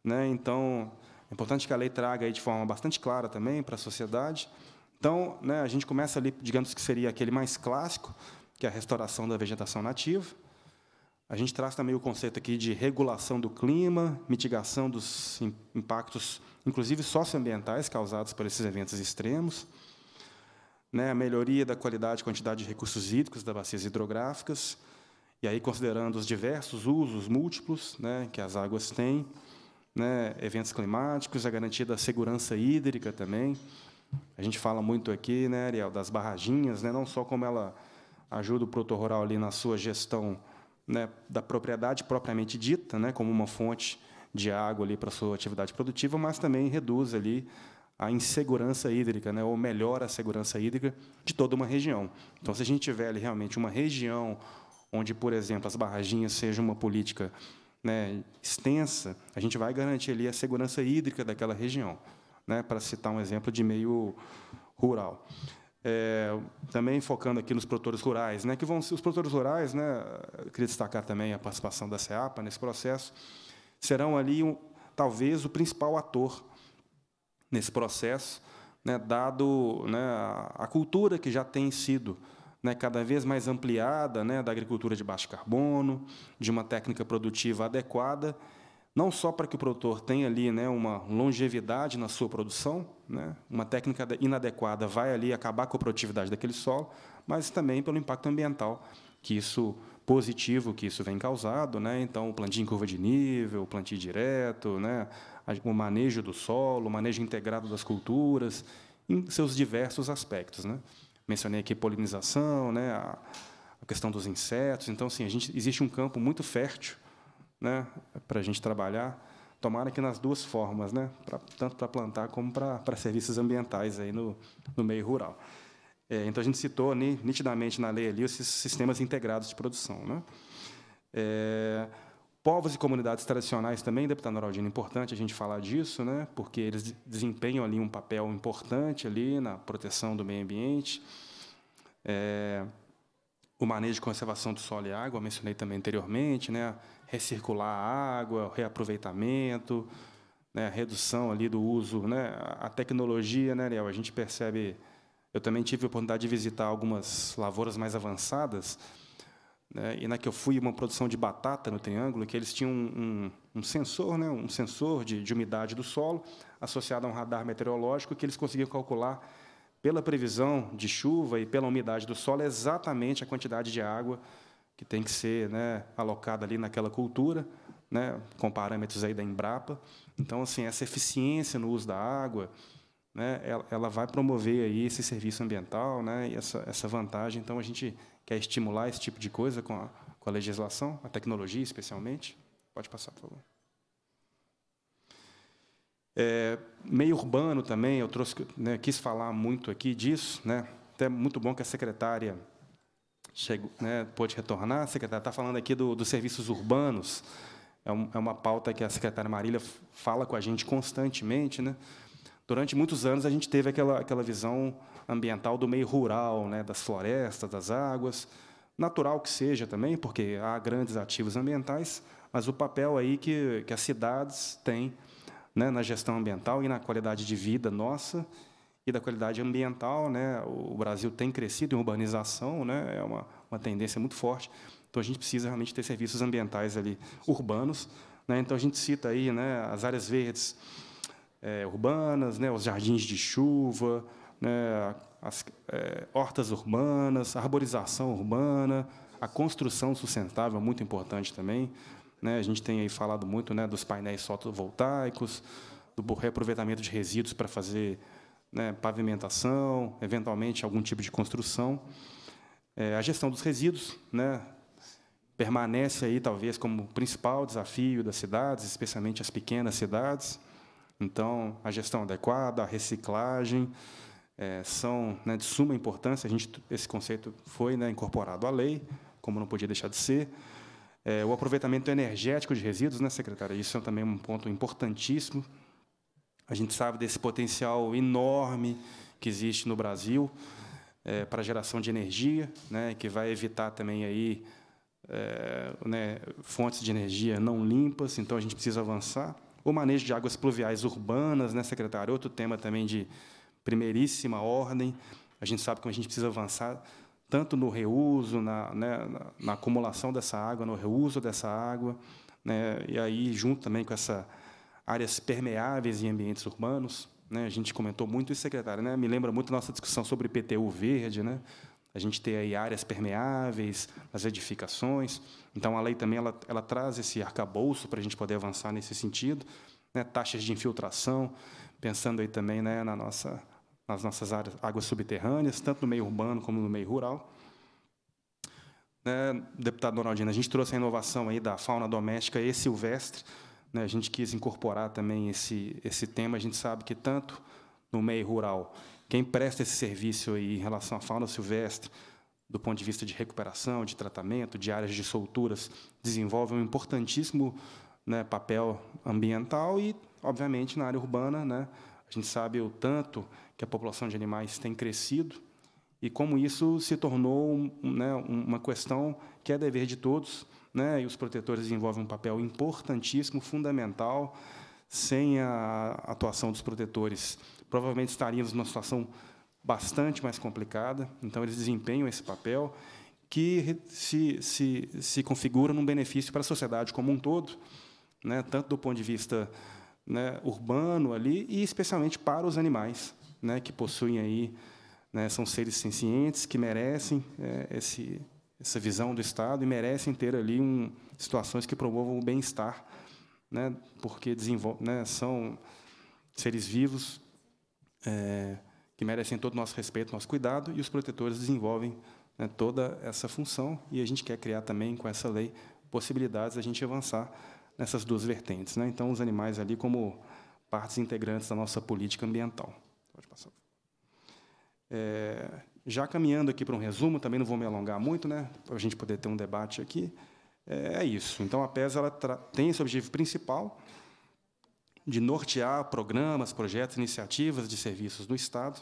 né? Então é importante que a lei traga aí de forma bastante clara também para a sociedade. Então, né, a gente começa ali, digamos que seria aquele mais clássico, que é a restauração da vegetação nativa. A gente traz também o conceito aqui de regulação do clima, mitigação dos impactos, inclusive socioambientais, causados por esses eventos extremos né, a melhoria da qualidade e quantidade de recursos hídricos das bacias hidrográficas, e aí considerando os diversos usos múltiplos né, que as águas têm, né, eventos climáticos, a garantia da segurança hídrica também. A gente fala muito aqui, né, Ariel, das barraginhas, né, não só como ela ajuda o produtor rural ali na sua gestão né, da propriedade propriamente dita, né, como uma fonte de água ali para sua atividade produtiva, mas também reduz ali a insegurança hídrica, né, ou melhora a segurança hídrica de toda uma região. Então, se a gente tiver ali, realmente uma região onde, por exemplo, as barraginhas sejam uma política né, extensa, a gente vai garantir ali a segurança hídrica daquela região, né, para citar um exemplo de meio rural. É, também focando aqui nos produtores rurais, né, que vão os produtores rurais, né, queria destacar também a participação da CEAPA nesse processo, serão ali um, talvez o principal ator nesse processo, né, dado né, a cultura que já tem sido né, cada vez mais ampliada né, da agricultura de baixo carbono, de uma técnica produtiva adequada, não só para que o produtor tenha ali né, uma longevidade na sua produção, né, uma técnica inadequada vai ali acabar com a produtividade daquele solo, mas também pelo impacto ambiental que isso positivo que isso vem causado, né? Então, o plantio em curva de nível, o plantio direto, né? o manejo do solo, o manejo integrado das culturas, em seus diversos aspectos. Né? Mencionei aqui polinização, né, a, a questão dos insetos. Então, assim, a gente, existe um campo muito fértil né, para a gente trabalhar. Tomara que nas duas formas, né, pra, tanto para plantar como para serviços ambientais aí no, no meio rural. É, então, a gente citou nitidamente na lei ali os sistemas integrados de produção. Né? É, Povos e comunidades tradicionais também, deputado Noraldino, é importante a gente falar disso, né? porque eles desempenham ali um papel importante ali na proteção do meio ambiente. É, o manejo de conservação do solo e água, mencionei também anteriormente, né? recircular a água, o reaproveitamento, né? a redução ali do uso, né? a tecnologia, né, Ariel? A gente percebe... Eu também tive a oportunidade de visitar algumas lavouras mais avançadas, né, e na que eu fui uma produção de batata no Triângulo, que eles tinham um, um, um sensor, né, um sensor de, de, umidade do solo associado a um radar meteorológico que eles conseguiam calcular pela previsão de chuva e pela umidade do solo exatamente a quantidade de água que tem que ser né, alocada ali naquela cultura, né, com parâmetros aí da Embrapa. Então, assim, essa eficiência no uso da água, né, ela, ela vai promover aí esse serviço ambiental, né, e essa, essa vantagem. Então, a gente quer estimular esse tipo de coisa com a, com a legislação, a tecnologia especialmente. Pode passar, por favor. É, meio urbano também, eu trouxe, né, quis falar muito aqui disso, né? Até muito bom que a secretária chegou, né, pôde retornar. A secretária está falando aqui do, dos serviços urbanos. É, um, é, uma pauta que a secretária Marília fala com a gente constantemente, né? durante muitos anos a gente teve aquela, aquela visão ambiental do meio rural, né, das florestas, das águas, natural que seja também, porque há grandes ativos ambientais, mas o papel aí que, que as cidades têm né, na gestão ambiental e na qualidade de vida nossa e da qualidade ambiental, né, o Brasil tem crescido em urbanização, né, é uma, uma tendência muito forte, então a gente precisa realmente ter serviços ambientais ali urbanos, né, então a gente cita aí né, as áreas verdes, é, urbanas, né, os jardins de chuva, né, as é, hortas urbanas, a arborização urbana, a construção sustentável, muito importante também. Né? A gente tem aí falado muito né, dos painéis fotovoltaicos, do reaproveitamento de resíduos para fazer né, pavimentação, eventualmente algum tipo de construção. É, a gestão dos resíduos né, permanece aí, talvez, como principal desafio das cidades, especialmente as pequenas cidades. Então, a gestão adequada, a reciclagem, é, são né, de suma importância. A gente, esse conceito foi né, incorporado à lei, como não podia deixar de ser. É, o aproveitamento energético de resíduos, né, secretária? Isso é também um ponto importantíssimo. A gente sabe desse potencial enorme que existe no Brasil é, para geração de energia, né, que vai evitar também aí é, né, fontes de energia não limpas. Então a gente precisa avançar o manejo de águas pluviais urbanas, né, secretário? Outro tema também de primeiríssima ordem. A gente sabe que a gente precisa avançar tanto no reuso, na, né, na, acumulação dessa água, no reuso dessa água, né, e aí junto também com essa áreas permeáveis em ambientes urbanos. Né, a gente comentou muito isso, secretário. Né, me lembra muito a nossa discussão sobre PTU verde, né, a gente ter aí áreas permeáveis, as edificações. Então, a lei também ela, ela traz esse arcabouço para a gente poder avançar nesse sentido. Né? Taxas de infiltração, pensando aí também né, na nossa, nas nossas áreas, águas subterrâneas, tanto no meio urbano como no meio rural. Né, deputado Donaldino, a gente trouxe a inovação aí da fauna doméstica e silvestre. Né, a gente quis incorporar também esse, esse tema. A gente sabe que tanto no meio rural quem presta esse serviço aí em relação à fauna silvestre, do ponto de vista de recuperação, de tratamento, de áreas de solturas, desenvolve um importantíssimo né, papel ambiental e, obviamente, na área urbana, né, a gente sabe o tanto que a população de animais tem crescido e como isso se tornou né, uma questão que é dever de todos, né, e os protetores desenvolvem um papel importantíssimo, fundamental. Sem a atuação dos protetores, provavelmente estaríamos numa situação bastante mais complicada. Então, eles desempenham esse papel que se, se, se configura num benefício para a sociedade como um todo, né, tanto do ponto de vista né, urbano ali e especialmente para os animais, né, que possuem aí, né, são seres sencientes que merecem é, esse, essa visão do Estado e merecem ter ali um, situações que promovam o bem-estar, né, porque né, são seres vivos é, que merecem todo o nosso respeito, nosso cuidado, e os protetores desenvolvem né, toda essa função, e a gente quer criar também, com essa lei, possibilidades a gente avançar nessas duas vertentes. Né? Então, os animais ali como partes integrantes da nossa política ambiental. Pode passar. É, já caminhando aqui para um resumo, também não vou me alongar muito, né, para a gente poder ter um debate aqui, é, é isso. Então, a PES ela tem esse objetivo principal, de nortear programas, projetos, iniciativas de serviços no Estado,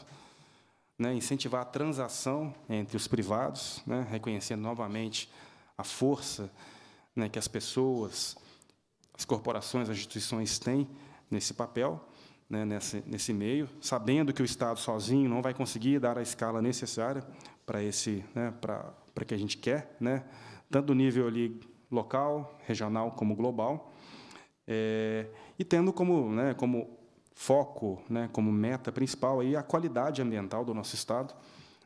né, incentivar a transação entre os privados, né, reconhecendo novamente a força né, que as pessoas, as corporações, as instituições têm nesse papel, né, nesse, nesse meio, sabendo que o Estado sozinho não vai conseguir dar a escala necessária para esse, né, para que a gente quer, né, tanto no nível ali local, regional como global. É, e tendo como, né, como foco, né, como meta principal aí a qualidade ambiental do nosso estado,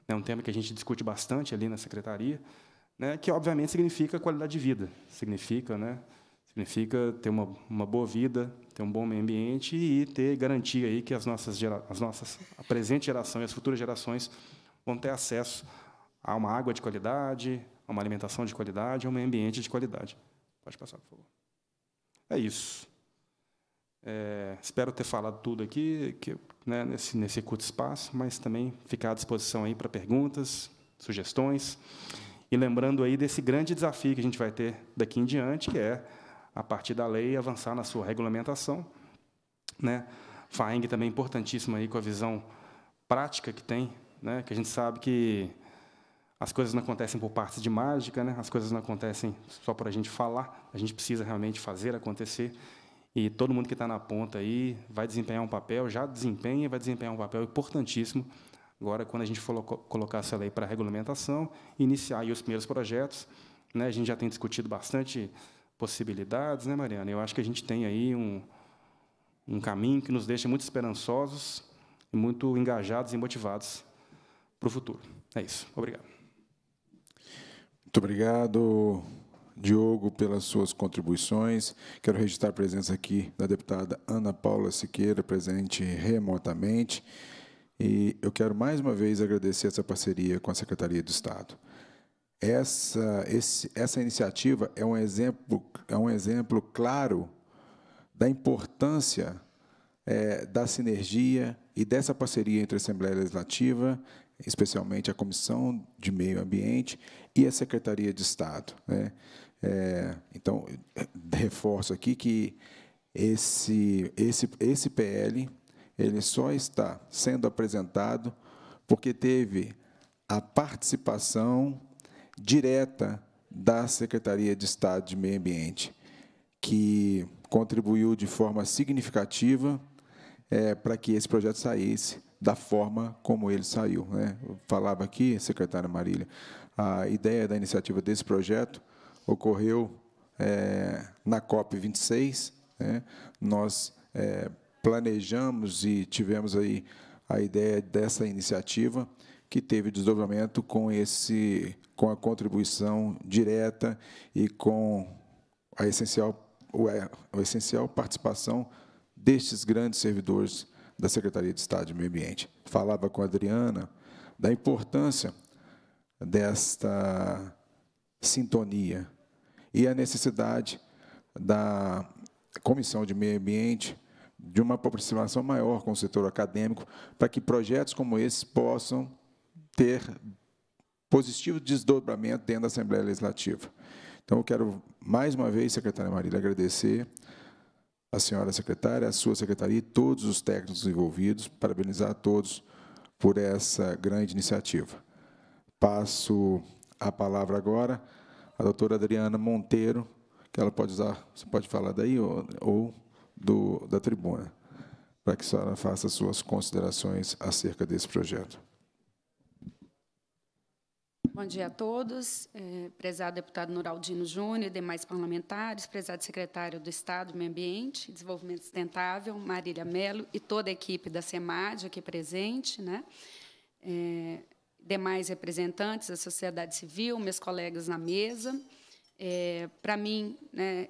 é né, um tema que a gente discute bastante ali na secretaria, né, que obviamente significa qualidade de vida, significa, né, significa ter uma, uma boa vida, ter um bom meio ambiente e ter garantia aí que as nossas as nossas a presente geração e as futuras gerações vão ter acesso a uma água de qualidade, a uma alimentação de qualidade, a um meio ambiente de qualidade. Pode passar, por favor. É isso. É, espero ter falado tudo aqui que, né, nesse, nesse curto espaço, mas também ficar à disposição aí para perguntas, sugestões. E lembrando aí desse grande desafio que a gente vai ter daqui em diante, que é, a partir da lei, avançar na sua regulamentação. Né? FAENG também é importantíssimo aí com a visão prática que tem, né? que a gente sabe que as coisas não acontecem por partes de mágica, né? as coisas não acontecem só por a gente falar, a gente precisa realmente fazer acontecer. E todo mundo que está na ponta aí vai desempenhar um papel, já desempenha e vai desempenhar um papel importantíssimo. Agora, quando a gente for colocar essa lei para regulamentação, iniciar os primeiros projetos, né? a gente já tem discutido bastante possibilidades, né, Mariana? Eu acho que a gente tem aí um, um caminho que nos deixa muito esperançosos, muito engajados e motivados para o futuro. É isso. Obrigado. Muito obrigado, Diogo, pelas suas contribuições. Quero registrar a presença aqui da deputada Ana Paula Siqueira, presente remotamente. E eu quero mais uma vez agradecer essa parceria com a Secretaria do Estado. Essa, esse, essa iniciativa é um, exemplo, é um exemplo claro da importância é, da sinergia e dessa parceria entre a Assembleia Legislativa especialmente a Comissão de Meio Ambiente e a Secretaria de Estado. Né? É, então, reforço aqui que esse, esse, esse PL ele só está sendo apresentado porque teve a participação direta da Secretaria de Estado de Meio Ambiente, que contribuiu de forma significativa é, para que esse projeto saísse da forma como ele saiu. Né? Eu falava aqui, secretária Marília, a ideia da iniciativa desse projeto ocorreu é, na COP26. Né? Nós é, planejamos e tivemos aí a ideia dessa iniciativa que teve desdobramento com esse com a contribuição direta e com a essencial a é, essencial participação destes grandes servidores da Secretaria de Estado de Meio Ambiente. Falava com a Adriana da importância desta sintonia e a necessidade da Comissão de Meio Ambiente de uma aproximação maior com o setor acadêmico para que projetos como esse possam ter positivo desdobramento dentro da Assembleia Legislativa. Então, eu quero mais uma vez, secretária Marília, agradecer a senhora secretária, a sua secretaria e todos os técnicos envolvidos, parabenizar a todos por essa grande iniciativa. Passo a palavra agora à doutora Adriana Monteiro, que ela pode usar, você pode falar daí ou, ou do, da tribuna, para que a senhora faça suas considerações acerca desse projeto. Bom dia a todos, é, prezado deputado Noraldino Júnior, demais parlamentares, prezado secretário do Estado Meio Ambiente e Desenvolvimento Sustentável, Marília Mello e toda a equipe da SEMAD aqui presente, né? É, demais representantes da sociedade civil, meus colegas na mesa. É, Para mim, né,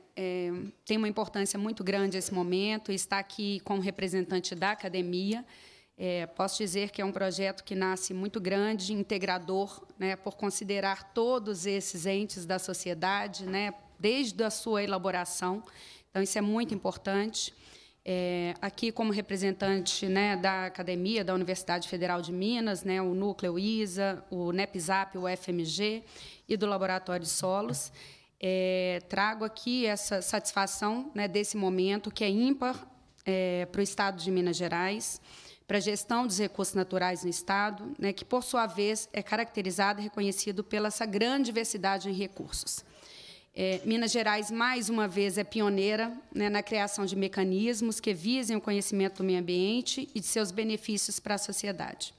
tem uma importância muito grande esse momento, estar aqui com o representante da academia, é, posso dizer que é um projeto que nasce muito grande, integrador, né, por considerar todos esses entes da sociedade, né, desde a sua elaboração. Então, isso é muito importante. É, aqui, como representante né, da academia, da Universidade Federal de Minas, né, o Núcleo ISA, o NEPZAP, o FMG e do Laboratório de Solos, é, trago aqui essa satisfação né, desse momento que é ímpar é, para o Estado de Minas Gerais para a gestão dos recursos naturais no Estado, né, que, por sua vez, é caracterizado e reconhecido pela essa grande diversidade em recursos. É, Minas Gerais, mais uma vez, é pioneira né, na criação de mecanismos que visem o conhecimento do meio ambiente e de seus benefícios para a sociedade.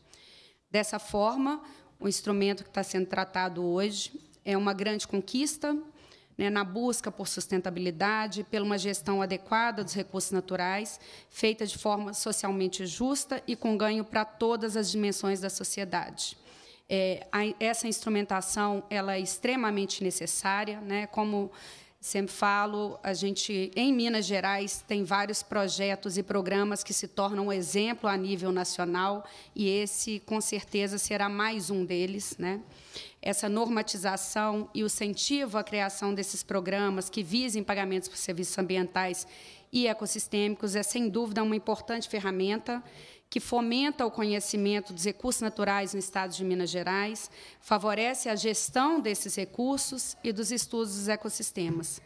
Dessa forma, o instrumento que está sendo tratado hoje é uma grande conquista né, na busca por sustentabilidade, pela uma gestão adequada dos recursos naturais, feita de forma socialmente justa e com ganho para todas as dimensões da sociedade. É, a, essa instrumentação ela é extremamente necessária, né, como Sempre falo, a gente em Minas Gerais tem vários projetos e programas que se tornam um exemplo a nível nacional e esse com certeza será mais um deles, né? Essa normatização e o incentivo à criação desses programas que visem pagamentos por serviços ambientais e ecossistêmicos é sem dúvida uma importante ferramenta que fomenta o conhecimento dos recursos naturais no estado de Minas Gerais, favorece a gestão desses recursos e dos estudos dos ecossistemas.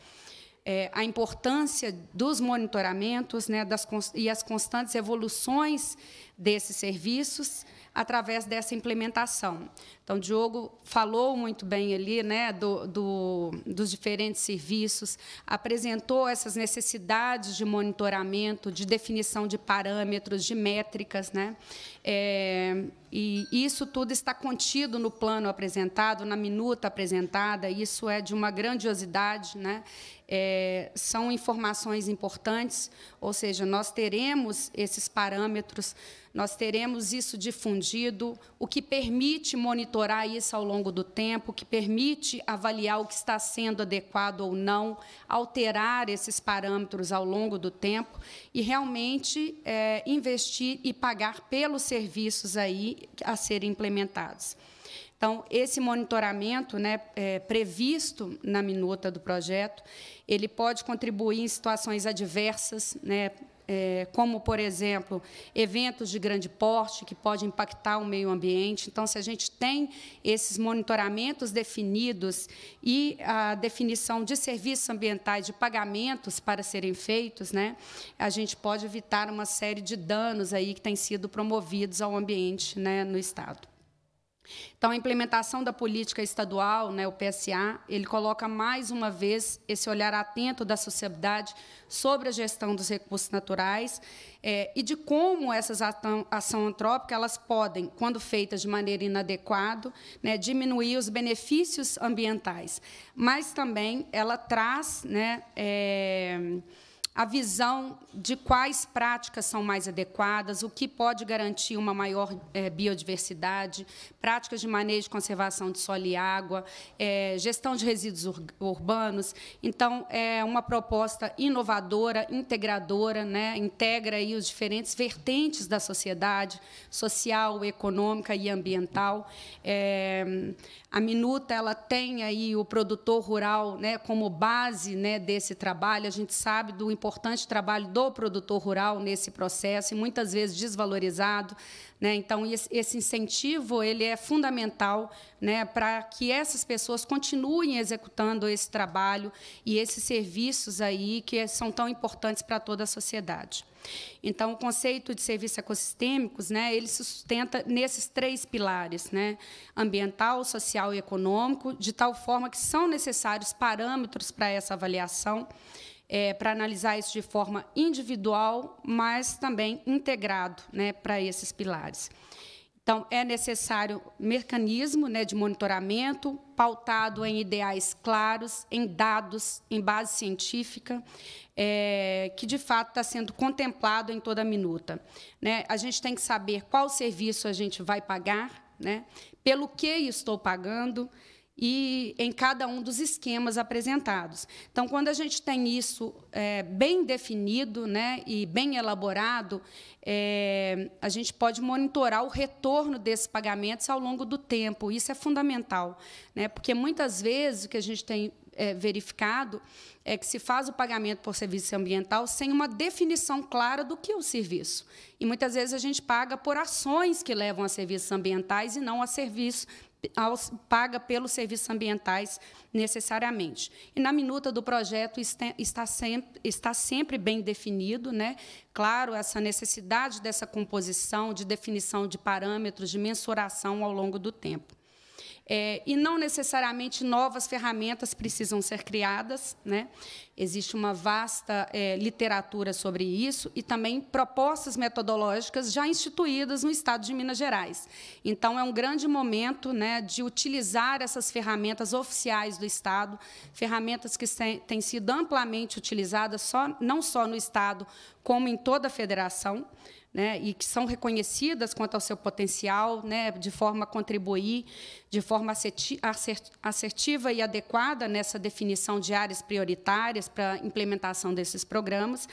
É, a importância dos monitoramentos né, das, e as constantes evoluções desses serviços através dessa implementação. Então, o Diogo falou muito bem ali né, do, do, dos diferentes serviços, apresentou essas necessidades de monitoramento, de definição de parâmetros, de métricas. Né? É, e isso tudo está contido no plano apresentado, na minuta apresentada, isso é de uma grandiosidade. Né? É, são informações importantes, ou seja, nós teremos esses parâmetros nós teremos isso difundido, o que permite monitorar isso ao longo do tempo, que permite avaliar o que está sendo adequado ou não, alterar esses parâmetros ao longo do tempo e realmente é, investir e pagar pelos serviços aí a serem implementados. Então, esse monitoramento né, é, previsto na minuta do projeto, ele pode contribuir em situações adversas, né, é, como, por exemplo, eventos de grande porte que podem impactar o meio ambiente. Então, se a gente tem esses monitoramentos definidos e a definição de serviços ambientais, de pagamentos para serem feitos, né, a gente pode evitar uma série de danos aí que têm sido promovidos ao ambiente né, no Estado. Então, a implementação da política estadual, né, o PSA, ele coloca mais uma vez esse olhar atento da sociedade sobre a gestão dos recursos naturais é, e de como essas ação, antrópicas antrópica elas podem, quando feitas de maneira inadequada, né, diminuir os benefícios ambientais, mas também ela traz, né, é, a visão de quais práticas são mais adequadas, o que pode garantir uma maior é, biodiversidade, práticas de manejo e conservação de solo e água, é, gestão de resíduos ur urbanos. Então, é uma proposta inovadora, integradora, né? integra aí os diferentes vertentes da sociedade, social, econômica e ambiental. É, a minuta ela tem aí o produtor rural né, como base né, desse trabalho. A gente sabe do importante trabalho do produtor rural nesse processo e muitas vezes desvalorizado. Né? Então, esse incentivo ele é fundamental né, para que essas pessoas continuem executando esse trabalho e esses serviços aí que são tão importantes para toda a sociedade. Então, o conceito de serviços ecossistêmicos, né, ele se sustenta nesses três pilares, né, ambiental, social e econômico, de tal forma que são necessários parâmetros para essa avaliação é, para analisar isso de forma individual, mas também integrado né, para esses pilares. Então, é necessário mecanismo né, de monitoramento pautado em ideais claros, em dados, em base científica, é, que de fato está sendo contemplado em toda minuta. Né? A gente tem que saber qual serviço a gente vai pagar, né? pelo que estou pagando, e em cada um dos esquemas apresentados. Então, quando a gente tem isso é, bem definido né, e bem elaborado, é, a gente pode monitorar o retorno desses pagamentos ao longo do tempo. Isso é fundamental, né, porque muitas vezes o que a gente tem é, verificado é que se faz o pagamento por serviço ambiental sem uma definição clara do que é o serviço. E muitas vezes a gente paga por ações que levam a serviços ambientais e não a serviços paga pelos serviços ambientais necessariamente. E na minuta do projeto está sempre, está sempre bem definido, né? claro, essa necessidade dessa composição, de definição de parâmetros, de mensuração ao longo do tempo é, e não necessariamente novas ferramentas precisam ser criadas. Né? Existe uma vasta é, literatura sobre isso e também propostas metodológicas já instituídas no Estado de Minas Gerais. Então, é um grande momento né, de utilizar essas ferramentas oficiais do Estado, ferramentas que têm sido amplamente utilizadas só, não só no Estado, como em toda a federação né, e que são reconhecidas quanto ao seu potencial, né, de forma a contribuir de forma assertiva e adequada nessa definição de áreas prioritárias para a implementação desses programas.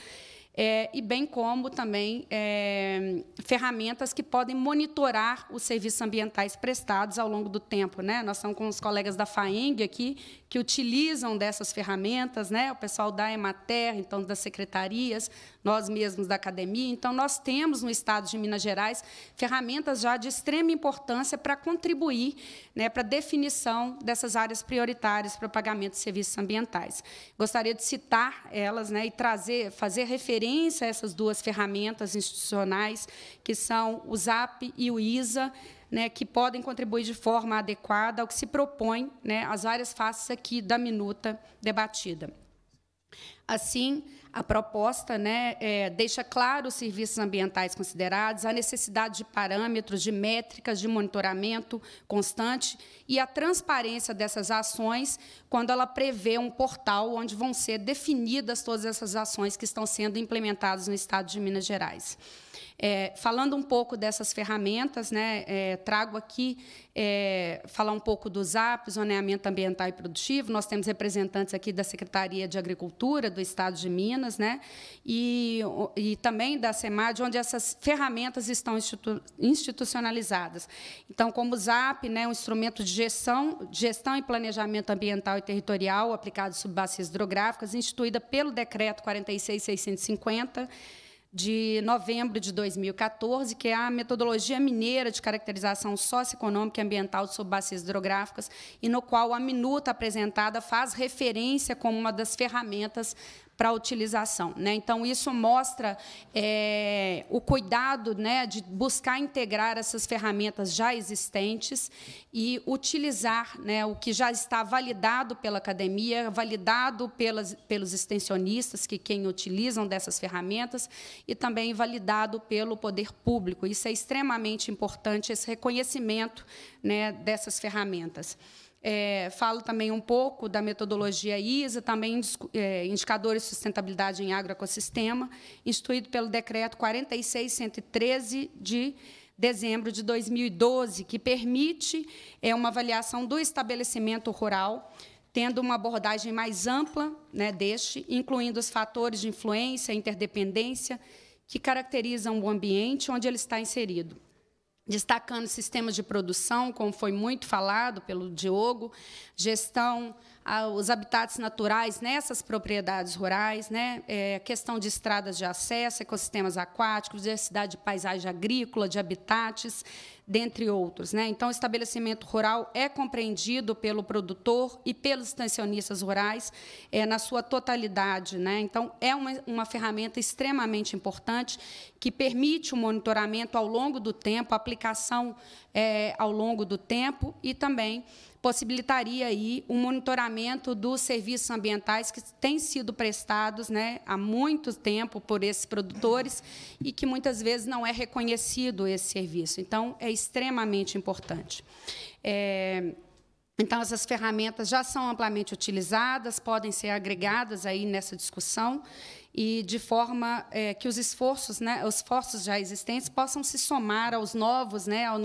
É, e bem como também é, ferramentas que podem monitorar os serviços ambientais prestados ao longo do tempo. Né? Nós estamos com os colegas da FAENG aqui, que utilizam dessas ferramentas, né? o pessoal da EMATER, então das secretarias, nós mesmos da academia. Então, nós temos no estado de Minas Gerais ferramentas já de extrema importância para contribuir né, para a definição dessas áreas prioritárias para o pagamento de serviços ambientais. Gostaria de citar elas né, e trazer, fazer referência a essas duas ferramentas institucionais, que são o ZAP e o ISA. Né, que podem contribuir de forma adequada ao que se propõe né, as várias faces aqui da minuta debatida. Assim, a proposta né, é, deixa claro os serviços ambientais considerados, a necessidade de parâmetros, de métricas, de monitoramento constante e a transparência dessas ações, quando ela prevê um portal onde vão ser definidas todas essas ações que estão sendo implementadas no Estado de Minas Gerais. É, falando um pouco dessas ferramentas, né, é, trago aqui é, falar um pouco do ZAP, Zoneamento Ambiental e Produtivo. Nós temos representantes aqui da Secretaria de Agricultura do Estado de Minas né, e, e também da SEMAD, onde essas ferramentas estão institu institucionalizadas. Então, como o ZAP, né, um instrumento de gestão, gestão e planejamento ambiental e territorial aplicado sob bacias hidrográficas, instituída pelo Decreto 46650, de novembro de 2014, que é a metodologia mineira de caracterização socioeconômica e ambiental de subbacias hidrográficas, e no qual a minuta tá apresentada faz referência como uma das ferramentas para a utilização. Né? Então, isso mostra é, o cuidado né, de buscar integrar essas ferramentas já existentes e utilizar né, o que já está validado pela academia, validado pelas, pelos extensionistas, que quem utilizam dessas ferramentas, e também validado pelo poder público. Isso é extremamente importante, esse reconhecimento né, dessas ferramentas. É, falo também um pouco da metodologia ISA, também é, indicadores de sustentabilidade em agroecossistema, instituído pelo decreto 46113 de dezembro de 2012, que permite é, uma avaliação do estabelecimento rural, tendo uma abordagem mais ampla né, deste, incluindo os fatores de influência, interdependência que caracterizam o ambiente onde ele está inserido destacando sistemas de produção, como foi muito falado pelo Diogo, gestão os habitats naturais nessas propriedades rurais, né? É, questão de estradas de acesso, ecossistemas aquáticos, diversidade de paisagem agrícola, de habitats, dentre outros. Né? Então, o estabelecimento rural é compreendido pelo produtor e pelos extensionistas rurais é, na sua totalidade. Né? Então, é uma, uma ferramenta extremamente importante que permite o monitoramento ao longo do tempo, a aplicação é, ao longo do tempo e também possibilitaria aí um monitoramento dos serviços ambientais que têm sido prestados né, há muito tempo por esses produtores e que muitas vezes não é reconhecido esse serviço. Então, é extremamente importante. É... Então, essas ferramentas já são amplamente utilizadas, podem ser agregadas aí nessa discussão e de forma é, que os esforços, né, os esforços já existentes possam se somar aos novos, né, ao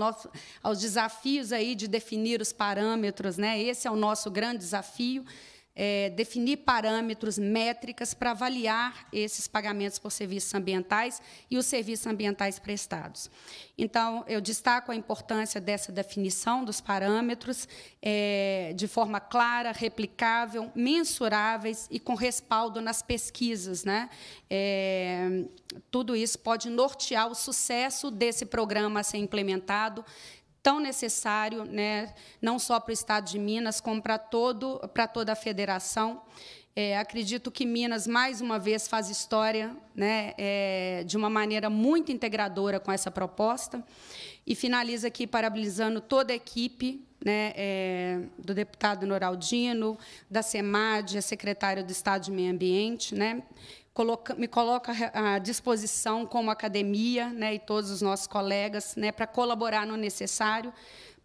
aos desafios aí de definir os parâmetros, né. Esse é o nosso grande desafio é, definir parâmetros, métricas para avaliar esses pagamentos por serviços ambientais e os serviços ambientais prestados. Então, eu destaco a importância dessa definição dos parâmetros é, de forma clara, replicável, mensuráveis e com respaldo nas pesquisas. Né? É, tudo isso pode nortear o sucesso desse programa a ser implementado tão necessário, né, não só para o Estado de Minas, como para, todo, para toda a federação. É, acredito que Minas, mais uma vez, faz história né, é, de uma maneira muito integradora com essa proposta. E finaliza aqui parabenizando toda a equipe né, é, do deputado Noraldino, da SEMAD, a secretária do Estado de Meio Ambiente, né, coloca, me coloca à disposição como academia né, e todos os nossos colegas né, para colaborar no necessário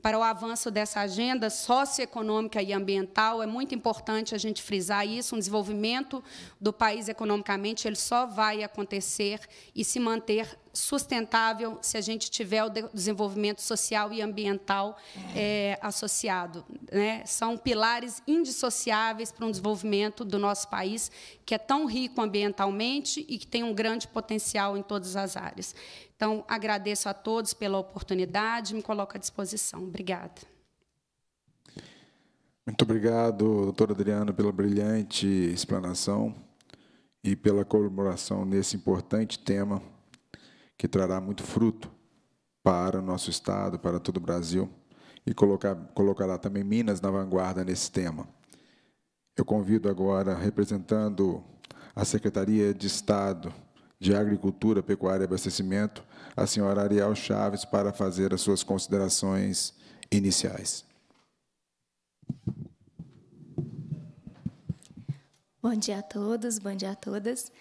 para o avanço dessa agenda socioeconômica e ambiental. É muito importante a gente frisar isso, um desenvolvimento do país economicamente, ele só vai acontecer e se manter sustentável se a gente tiver o desenvolvimento social e ambiental é, associado. Né? São pilares indissociáveis para um desenvolvimento do nosso país, que é tão rico ambientalmente e que tem um grande potencial em todas as áreas. Então, agradeço a todos pela oportunidade, me coloco à disposição. Obrigada. Muito obrigado, doutora Adriano, pela brilhante explanação e pela colaboração nesse importante tema que trará muito fruto para o nosso estado, para todo o Brasil, e colocar, colocará também Minas na vanguarda nesse tema. Eu convido agora, representando a Secretaria de Estado de Agricultura, Pecuária e Abastecimento, a senhora Ariel Chaves para fazer as suas considerações iniciais. Bom dia a todos, bom dia a todas.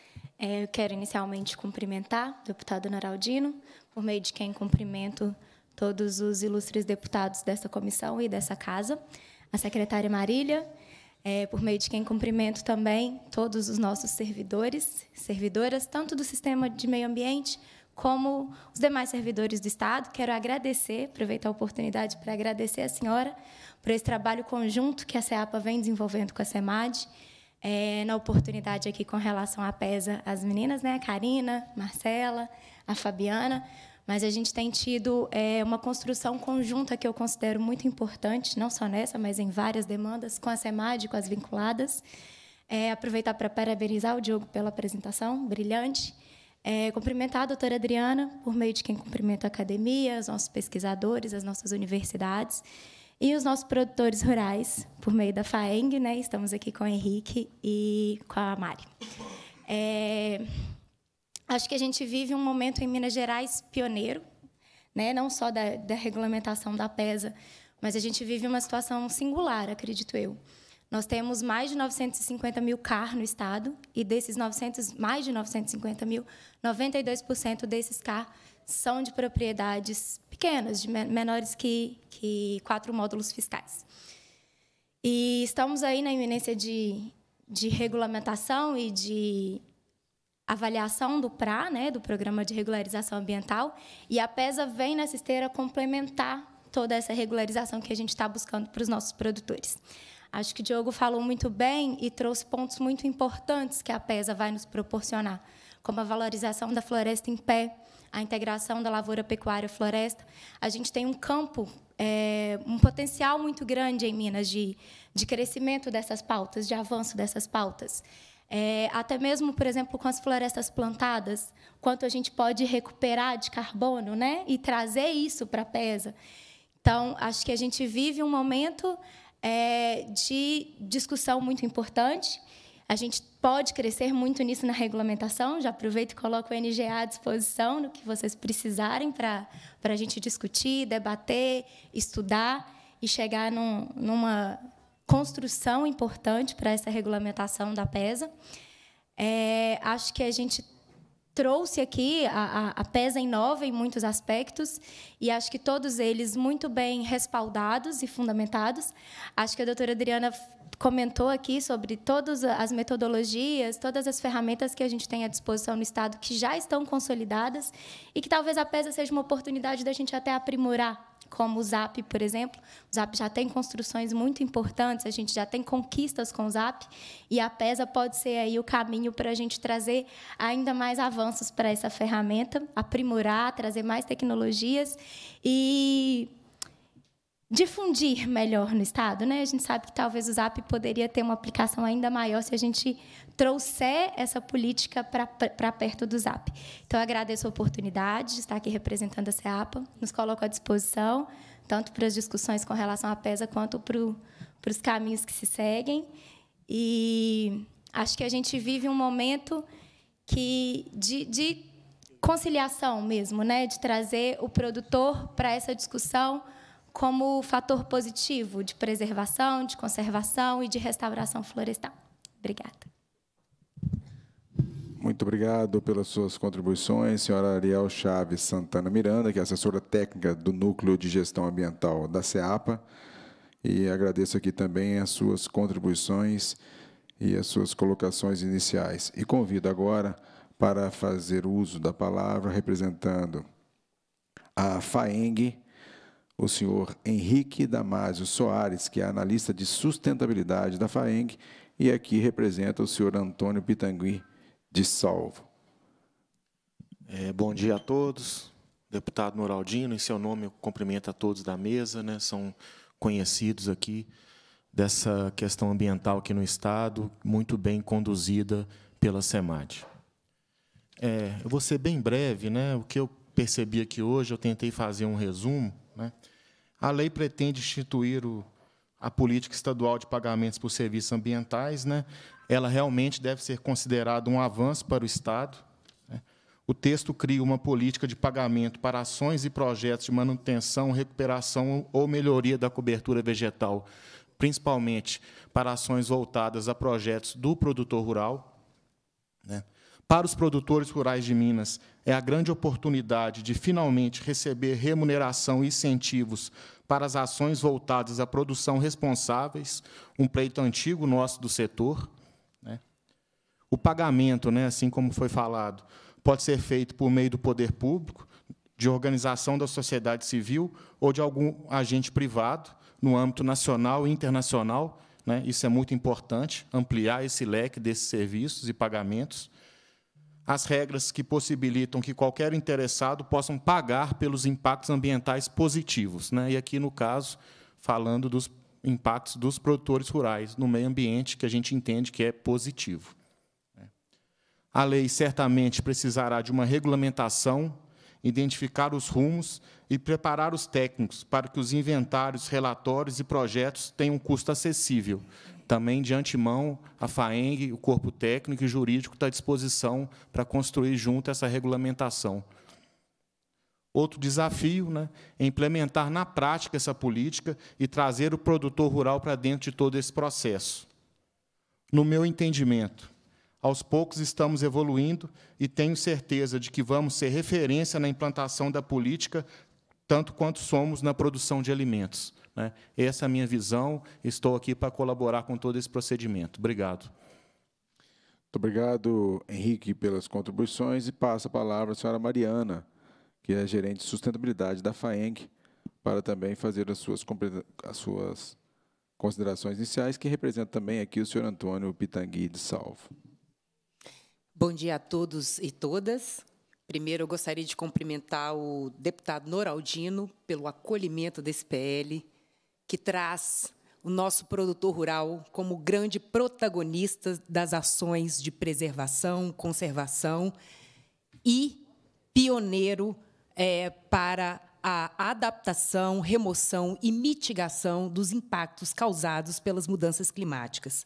É, eu quero inicialmente cumprimentar o deputado Naraldino, por meio de quem cumprimento todos os ilustres deputados dessa comissão e dessa casa, a secretária Marília, é, por meio de quem cumprimento também todos os nossos servidores, servidoras, tanto do sistema de meio ambiente como os demais servidores do Estado. Quero agradecer, aproveitar a oportunidade para agradecer a senhora por esse trabalho conjunto que a CEAPA vem desenvolvendo com a CEMAD é, na oportunidade aqui com relação à PESA, as meninas, né? A Karina, Marcela, a Fabiana. Mas a gente tem tido é, uma construção conjunta que eu considero muito importante, não só nessa, mas em várias demandas, com a SEMAD, com as vinculadas. É, aproveitar para parabenizar o Diogo pela apresentação, brilhante. É, cumprimentar a doutora Adriana, por meio de quem cumprimenta a academia, os nossos pesquisadores, as nossas universidades. E os nossos produtores rurais, por meio da FAENG, né? Estamos aqui com o Henrique e com a Mari. É, acho que a gente vive um momento em Minas Gerais pioneiro, né? não só da, da regulamentação da PESA, mas a gente vive uma situação singular, acredito eu. Nós temos mais de 950 mil CAR no Estado, e desses 900, mais de 950 mil, 92% desses CAR são de propriedades pequenas, de menores que, que quatro módulos fiscais. E estamos aí na iminência de, de regulamentação e de avaliação do PRA, né, do Programa de Regularização Ambiental, e a PESA vem nessa esteira complementar toda essa regularização que a gente está buscando para os nossos produtores. Acho que o Diogo falou muito bem e trouxe pontos muito importantes que a PESA vai nos proporcionar, como a valorização da floresta em pé, a integração da lavoura, pecuária, floresta. A gente tem um campo, é, um potencial muito grande em Minas de, de crescimento dessas pautas, de avanço dessas pautas. É, até mesmo, por exemplo, com as florestas plantadas, quanto a gente pode recuperar de carbono né? e trazer isso para a PESA. Então, acho que a gente vive um momento é, de discussão muito importante. A gente pode crescer muito nisso na regulamentação. Já aproveito e coloco o NGA à disposição no que vocês precisarem para a gente discutir, debater, estudar e chegar num, numa construção importante para essa regulamentação da PESA. É, acho que a gente trouxe aqui a, a, a PESA Inova em muitos aspectos, e acho que todos eles muito bem respaldados e fundamentados. Acho que a doutora Adriana comentou aqui sobre todas as metodologias, todas as ferramentas que a gente tem à disposição no Estado que já estão consolidadas e que talvez a PESA seja uma oportunidade da gente até aprimorar como o Zap, por exemplo. O Zap já tem construções muito importantes, a gente já tem conquistas com o Zap, e a PESA pode ser aí o caminho para a gente trazer ainda mais avanços para essa ferramenta, aprimorar, trazer mais tecnologias e difundir melhor no Estado. Né? A gente sabe que talvez o Zap poderia ter uma aplicação ainda maior se a gente trouxer essa política para perto do Zap. Então, agradeço a oportunidade de estar aqui representando a CEAPA, nos coloco à disposição, tanto para as discussões com relação à PESA, quanto para os caminhos que se seguem. E acho que a gente vive um momento que de, de conciliação mesmo, né? de trazer o produtor para essa discussão como fator positivo de preservação, de conservação e de restauração florestal. Obrigada. Muito obrigado pelas suas contribuições, senhora Ariel Chaves Santana Miranda, que é assessora técnica do Núcleo de Gestão Ambiental da CEAPA. E agradeço aqui também as suas contribuições e as suas colocações iniciais. E convido agora para fazer uso da palavra, representando a FAENG, o senhor Henrique Damásio Soares, que é analista de sustentabilidade da FAENG, e aqui representa o senhor Antônio Pitangui, de salvo. É, bom dia a todos. Deputado Noraldino, em seu nome eu cumprimento a todos da mesa, né? são conhecidos aqui dessa questão ambiental aqui no Estado, muito bem conduzida pela SEMAD. É, eu vou ser bem breve, né? o que eu percebi aqui hoje, eu tentei fazer um resumo. Né? A lei pretende instituir o, a política estadual de pagamentos por serviços ambientais, né? ela realmente deve ser considerada um avanço para o Estado. Né? O texto cria uma política de pagamento para ações e projetos de manutenção, recuperação ou melhoria da cobertura vegetal, principalmente para ações voltadas a projetos do produtor rural. Né? Para os produtores rurais de Minas, é a grande oportunidade de finalmente receber remuneração e incentivos para as ações voltadas à produção responsáveis, um pleito antigo nosso do setor. O pagamento, né, assim como foi falado, pode ser feito por meio do poder público, de organização da sociedade civil ou de algum agente privado, no âmbito nacional e internacional. Né? Isso é muito importante, ampliar esse leque desses serviços e pagamentos. As regras que possibilitam que qualquer interessado possa pagar pelos impactos ambientais positivos. Né? E aqui, no caso, falando dos impactos dos produtores rurais no meio ambiente, que a gente entende que é positivo. A lei certamente precisará de uma regulamentação, identificar os rumos e preparar os técnicos para que os inventários, relatórios e projetos tenham um custo acessível. Também, de antemão, a FAENG, o corpo técnico e jurídico, está à disposição para construir junto essa regulamentação. Outro desafio né, é implementar na prática essa política e trazer o produtor rural para dentro de todo esse processo. No meu entendimento, aos poucos estamos evoluindo e tenho certeza de que vamos ser referência na implantação da política, tanto quanto somos na produção de alimentos. Né? Essa é a minha visão. Estou aqui para colaborar com todo esse procedimento. Obrigado. Muito obrigado, Henrique, pelas contribuições. E passa a palavra à senhora Mariana, que é gerente de sustentabilidade da FAENG, para também fazer as suas, as suas considerações iniciais, que representa também aqui o senhor Antônio Pitangui de Salvo. Bom dia a todos e todas. Primeiro, eu gostaria de cumprimentar o deputado Noraldino pelo acolhimento desse PL, que traz o nosso produtor rural como grande protagonista das ações de preservação, conservação e pioneiro é, para a adaptação, remoção e mitigação dos impactos causados pelas mudanças climáticas.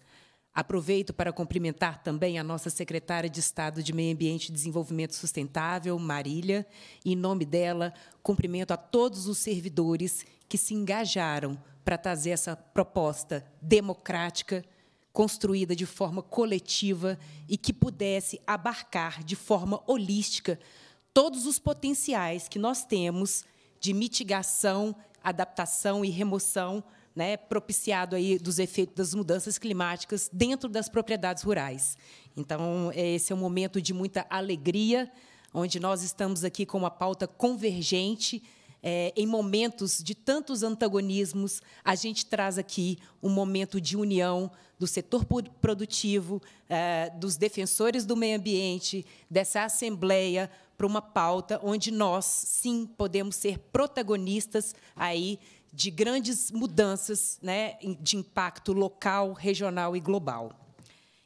Aproveito para cumprimentar também a nossa secretária de Estado de Meio Ambiente e Desenvolvimento Sustentável, Marília. E, em nome dela, cumprimento a todos os servidores que se engajaram para trazer essa proposta democrática, construída de forma coletiva e que pudesse abarcar de forma holística todos os potenciais que nós temos de mitigação, adaptação e remoção né, propiciado aí dos efeitos das mudanças climáticas dentro das propriedades rurais. Então, é, esse é um momento de muita alegria, onde nós estamos aqui com uma pauta convergente. É, em momentos de tantos antagonismos, a gente traz aqui um momento de união do setor produtivo, é, dos defensores do meio ambiente, dessa assembleia para uma pauta onde nós, sim, podemos ser protagonistas aí de grandes mudanças né, de impacto local, regional e global.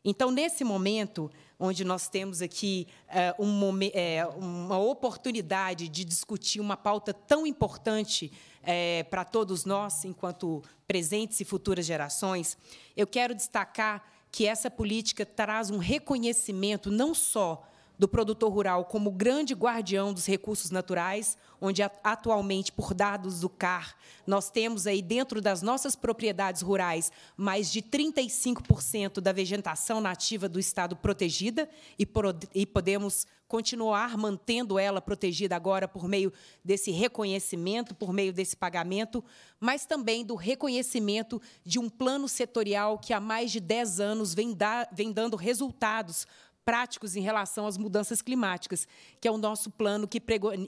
Então, nesse momento, onde nós temos aqui eh, um, eh, uma oportunidade de discutir uma pauta tão importante eh, para todos nós, enquanto presentes e futuras gerações, eu quero destacar que essa política traz um reconhecimento não só do produtor rural como grande guardião dos recursos naturais, onde atualmente, por dados do CAR, nós temos aí dentro das nossas propriedades rurais mais de 35% da vegetação nativa do estado protegida e, e podemos continuar mantendo ela protegida agora por meio desse reconhecimento, por meio desse pagamento, mas também do reconhecimento de um plano setorial que há mais de 10 anos vem, dar, vem dando resultados práticos em relação às mudanças climáticas, que é o nosso plano que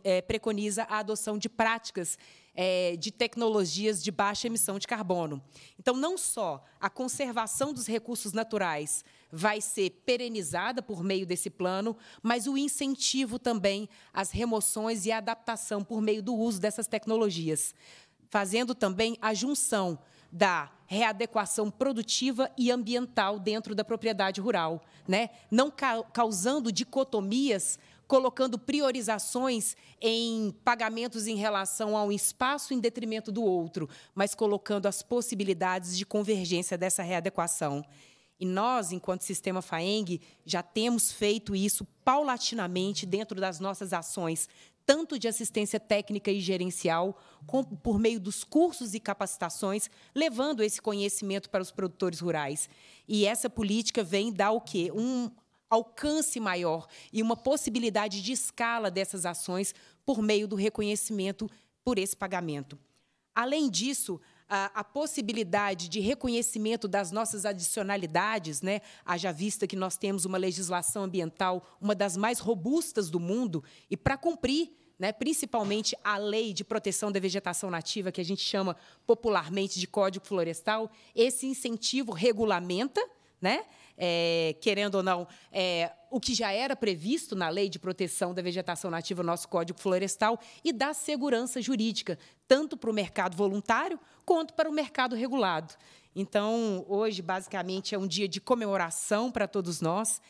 é, preconiza a adoção de práticas é, de tecnologias de baixa emissão de carbono. Então, não só a conservação dos recursos naturais vai ser perenizada por meio desse plano, mas o incentivo também às remoções e à adaptação por meio do uso dessas tecnologias, fazendo também a junção da readequação produtiva e ambiental dentro da propriedade rural, né? não ca causando dicotomias, colocando priorizações em pagamentos em relação a um espaço em detrimento do outro, mas colocando as possibilidades de convergência dessa readequação. E nós, enquanto sistema FAENG, já temos feito isso paulatinamente dentro das nossas ações, tanto de assistência técnica e gerencial, com, por meio dos cursos e capacitações, levando esse conhecimento para os produtores rurais. E essa política vem dar o quê? Um alcance maior e uma possibilidade de escala dessas ações por meio do reconhecimento por esse pagamento. Além disso, a, a possibilidade de reconhecimento das nossas adicionalidades, né? haja vista que nós temos uma legislação ambiental, uma das mais robustas do mundo, e para cumprir né, principalmente a lei de proteção da vegetação nativa, que a gente chama popularmente de Código Florestal, esse incentivo regulamenta né, é, querendo ou não, é, o que já era previsto na Lei de Proteção da Vegetação Nativa, nosso Código Florestal, e dá segurança jurídica, tanto para o mercado voluntário quanto para o mercado regulado. Então, hoje, basicamente, é um dia de comemoração para todos nós.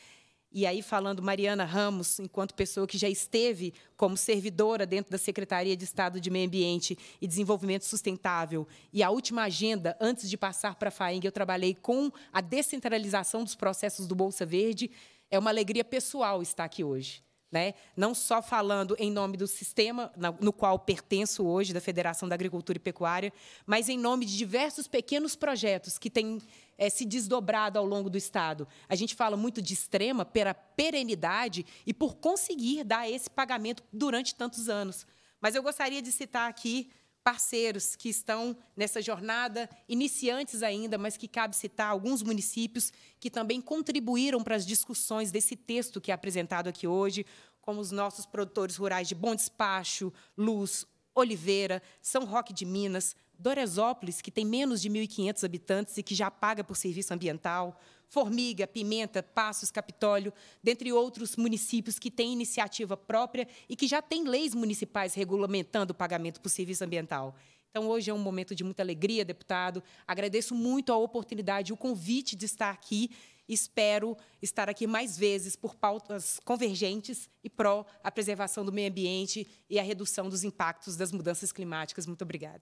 E aí, falando Mariana Ramos, enquanto pessoa que já esteve como servidora dentro da Secretaria de Estado de Meio Ambiente e Desenvolvimento Sustentável, e a última agenda, antes de passar para a FAENG, eu trabalhei com a descentralização dos processos do Bolsa Verde, é uma alegria pessoal estar aqui hoje. Né? não só falando em nome do sistema no qual pertenço hoje, da Federação da Agricultura e Pecuária, mas em nome de diversos pequenos projetos que têm é, se desdobrado ao longo do Estado. A gente fala muito de extrema pela perenidade e por conseguir dar esse pagamento durante tantos anos. Mas eu gostaria de citar aqui parceiros que estão nessa jornada, iniciantes ainda, mas que cabe citar alguns municípios que também contribuíram para as discussões desse texto que é apresentado aqui hoje, como os nossos produtores rurais de Bom Despacho, Luz, Oliveira, São Roque de Minas, Doresópolis, que tem menos de 1.500 habitantes e que já paga por serviço ambiental, Formiga, Pimenta, Passos, Capitólio, dentre outros municípios que têm iniciativa própria e que já têm leis municipais regulamentando o pagamento por serviço ambiental. Então, hoje é um momento de muita alegria, deputado. Agradeço muito a oportunidade, o convite de estar aqui. Espero estar aqui mais vezes por pautas convergentes e pró a preservação do meio ambiente e a redução dos impactos das mudanças climáticas. Muito obrigada.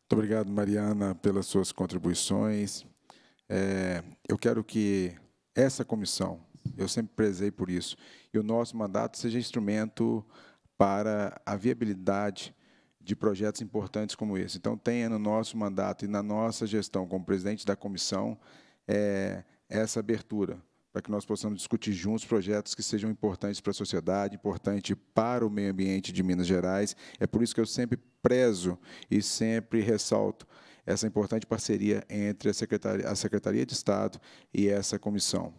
Muito obrigado, Mariana, pelas suas contribuições, é, eu quero que essa comissão, eu sempre prezei por isso, e o nosso mandato seja instrumento para a viabilidade de projetos importantes como esse. Então, tenha no nosso mandato e na nossa gestão como presidente da comissão é, essa abertura, para que nós possamos discutir juntos projetos que sejam importantes para a sociedade, importante para o meio ambiente de Minas Gerais. É por isso que eu sempre prezo e sempre ressalto essa importante parceria entre a Secretaria, a Secretaria de Estado e essa comissão.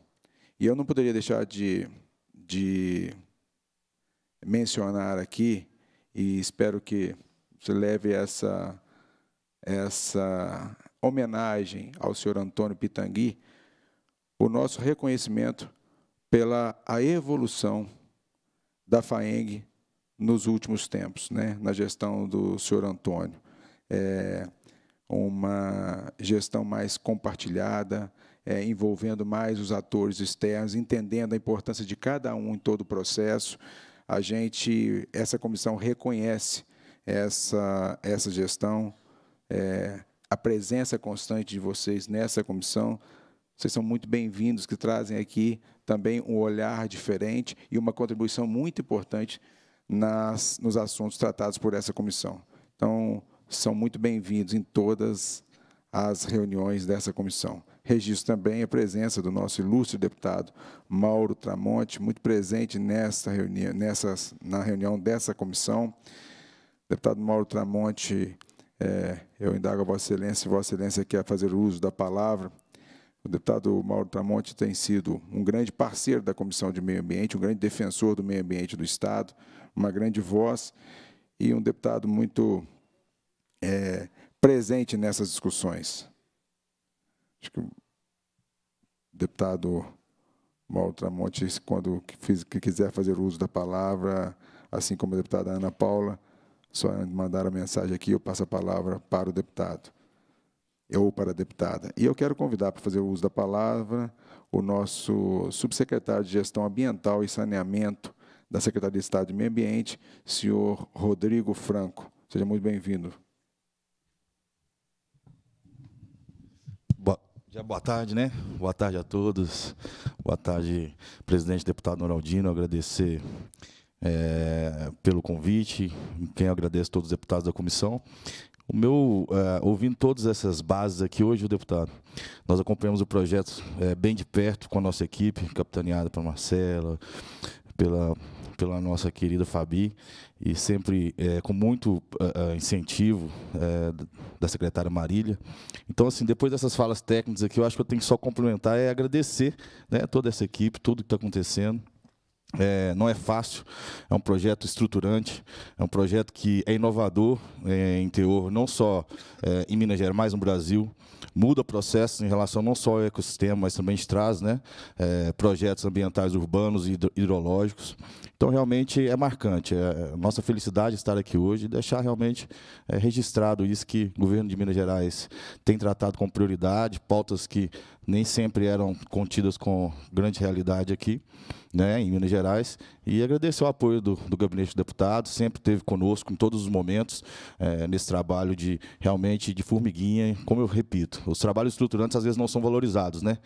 E eu não poderia deixar de, de mencionar aqui, e espero que você leve essa, essa homenagem ao senhor Antônio Pitangui, o nosso reconhecimento pela a evolução da FAENG nos últimos tempos, né, na gestão do senhor Antônio. É, uma gestão mais compartilhada, é, envolvendo mais os atores externos, entendendo a importância de cada um em todo o processo. A gente, essa comissão reconhece essa, essa gestão, é, a presença constante de vocês nessa comissão. Vocês são muito bem-vindos, que trazem aqui também um olhar diferente e uma contribuição muito importante nas, nos assuntos tratados por essa comissão. Então, são muito bem-vindos em todas as reuniões dessa comissão. Registro também a presença do nosso ilustre deputado Mauro Tramonte, muito presente nesta reunião, nessas, na reunião dessa comissão. Deputado Mauro Tramonte, é, eu indago a Vossa Excelência, se Vossa Excelência quer fazer uso da palavra. O deputado Mauro Tramonte tem sido um grande parceiro da Comissão de Meio Ambiente, um grande defensor do meio ambiente do Estado, uma grande voz e um deputado muito é, presente nessas discussões. Acho que o deputado Mauro Tramonte, quando fiz, que quiser fazer uso da palavra, assim como a deputada Ana Paula, só mandar a mensagem aqui, eu passo a palavra para o deputado ou para a deputada. E eu quero convidar para fazer uso da palavra o nosso subsecretário de Gestão Ambiental e Saneamento da Secretaria de Estado de Meio Ambiente, senhor Rodrigo Franco. Seja muito bem-vindo. Já boa tarde, né? Boa tarde a todos. Boa tarde, presidente deputado Noraldino. Agradecer é, pelo convite. Quem agradeço todos os deputados da comissão. O meu, é, ouvindo todas essas bases aqui hoje, o deputado, nós acompanhamos o projeto é, bem de perto com a nossa equipe, capitaneada por Marcela, pela, pela nossa querida Fabi, e sempre é, com muito uh, incentivo é, da secretária Marília. Então, assim, depois dessas falas técnicas aqui, eu acho que eu tenho que só complementar é agradecer né, toda essa equipe, tudo que está acontecendo. É, não é fácil, é um projeto estruturante, é um projeto que é inovador é, em teor, não só é, em Minas Gerais, mas no Brasil. Muda processos em relação não só ao ecossistema, mas também traz né, é, projetos ambientais urbanos e hidrológicos. Então, realmente é marcante. É, é nossa felicidade estar aqui hoje e deixar realmente é, registrado isso que o governo de Minas Gerais tem tratado com prioridade, pautas que nem sempre eram contidas com grande realidade aqui, né, em Minas Gerais. E agradecer o apoio do, do gabinete do deputado, sempre esteve conosco em todos os momentos, é, nesse trabalho de realmente de formiguinha, como eu repito, os trabalhos estruturantes às vezes não são valorizados, né?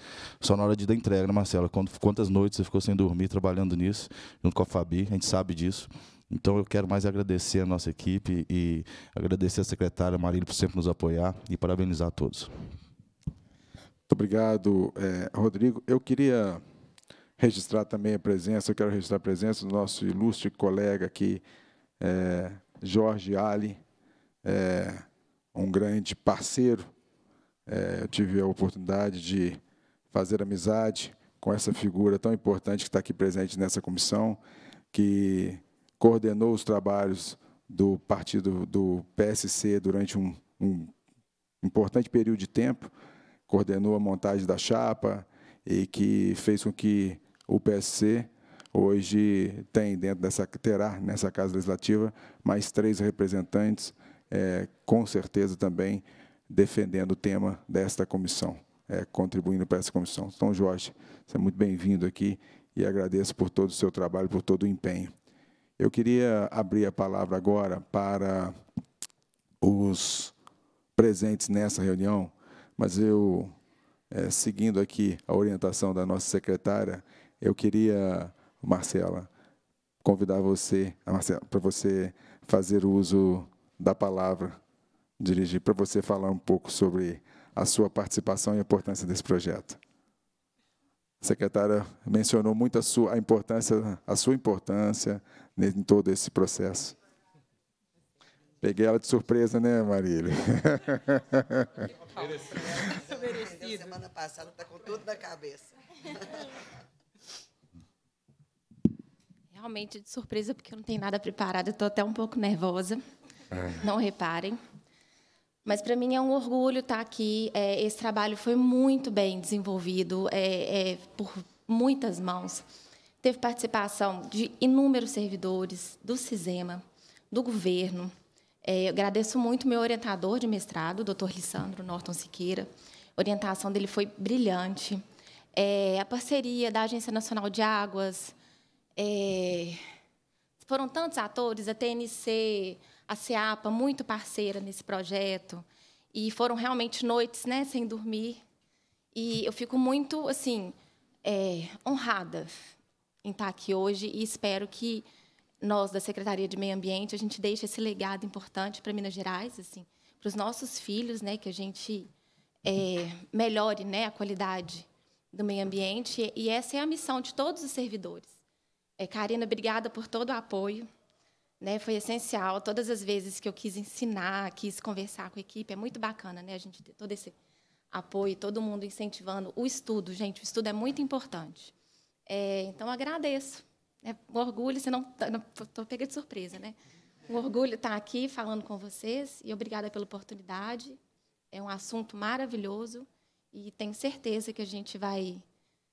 Só na hora de dar entrega, né, Marcela? Quantas noites você ficou sem dormir trabalhando nisso, junto com a Fabi Babi, a gente sabe disso. Então eu quero mais agradecer a nossa equipe e agradecer a secretária Marília por sempre nos apoiar e parabenizar a todos. Muito obrigado, eh, Rodrigo. Eu queria registrar também a presença, eu quero registrar a presença do nosso ilustre colega aqui, eh, Jorge Ali, eh, um grande parceiro. eu tive a oportunidade de fazer amizade com essa figura tão importante que está aqui presente nessa comissão que coordenou os trabalhos do partido do PSC durante um, um importante período de tempo, coordenou a montagem da chapa e que fez com que o PSC hoje tem dentro dessa terá nessa casa legislativa mais três representantes, é, com certeza também defendendo o tema desta comissão, é, contribuindo para essa comissão. Então, Jorge, você é muito bem-vindo aqui e agradeço por todo o seu trabalho, por todo o empenho. Eu queria abrir a palavra agora para os presentes nessa reunião, mas eu, é, seguindo aqui a orientação da nossa secretária, eu queria, Marcela, convidar você, Marcela, para você fazer uso da palavra, dirigir para você falar um pouco sobre a sua participação e a importância desse projeto. A secretária mencionou muito a sua a importância, a sua importância né, em todo esse processo. Peguei ela de surpresa, né, Marília? Semana passada está com tudo na cabeça. Realmente de surpresa, porque eu não tenho nada preparado, estou até um pouco nervosa. É. Não reparem. Mas para mim é um orgulho estar tá aqui. É, esse trabalho foi muito bem desenvolvido é, é, por muitas mãos. Teve participação de inúmeros servidores do CISEMA, do governo. É, agradeço muito meu orientador de mestrado, doutor Lissandro Norton Siqueira. A orientação dele foi brilhante. É, a parceria da Agência Nacional de Águas. É, foram tantos atores, a TNC, a SEAPA, muito parceira nesse projeto. E foram realmente noites né, sem dormir. E eu fico muito assim é, honrada em estar aqui hoje e espero que nós, da Secretaria de Meio Ambiente, a gente deixe esse legado importante para Minas Gerais, assim, para os nossos filhos, né, que a gente é, melhore né, a qualidade do meio ambiente. E essa é a missão de todos os servidores. É, Karina, obrigada por todo o apoio. Né, foi essencial. Todas as vezes que eu quis ensinar, quis conversar com a equipe, é muito bacana, né? A gente ter todo esse apoio, todo mundo incentivando o estudo, gente. O estudo é muito importante. É, então agradeço. É né. um orgulho, você não estou tá, pega de surpresa, né? orgulho estar tá aqui falando com vocês e obrigada pela oportunidade. É um assunto maravilhoso e tenho certeza que a gente vai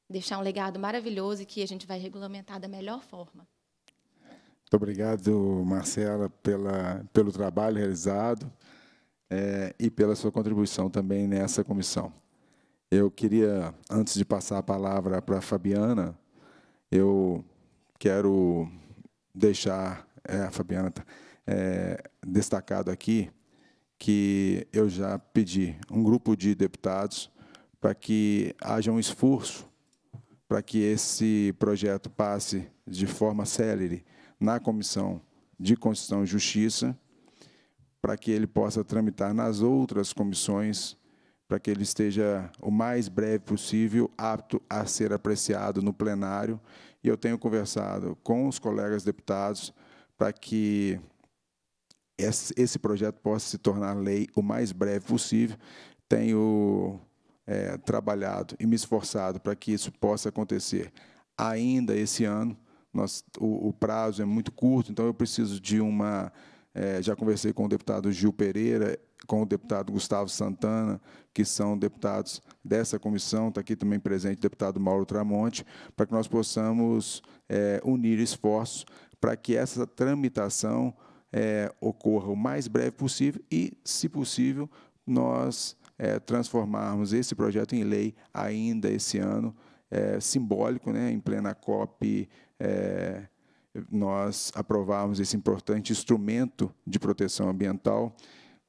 deixar um legado maravilhoso e que a gente vai regulamentar da melhor forma. Muito obrigado, Marcela, pela, pelo trabalho realizado é, e pela sua contribuição também nessa comissão. Eu queria, antes de passar a palavra para a Fabiana, eu quero deixar é, a Fabiana tá, é, destacado aqui que eu já pedi um grupo de deputados para que haja um esforço para que esse projeto passe de forma célere na Comissão de Constituição e Justiça, para que ele possa tramitar nas outras comissões, para que ele esteja o mais breve possível apto a ser apreciado no plenário. E eu tenho conversado com os colegas deputados para que esse projeto possa se tornar lei o mais breve possível. Tenho é, trabalhado e me esforçado para que isso possa acontecer ainda esse ano, nós, o, o, prazo é muito curto, então eu preciso de uma. É, já conversei com o deputado Gil Pereira, com o deputado Gustavo Santana, que são deputados dessa comissão, está aqui também presente o deputado Mauro Tramonte, para que nós possamos é, unir esforços para que essa tramitação é, ocorra o mais breve possível e, se possível, nós é, transformarmos esse projeto em lei ainda esse ano, é, simbólico, né, em plena COP é, nós aprovarmos esse importante instrumento de proteção ambiental,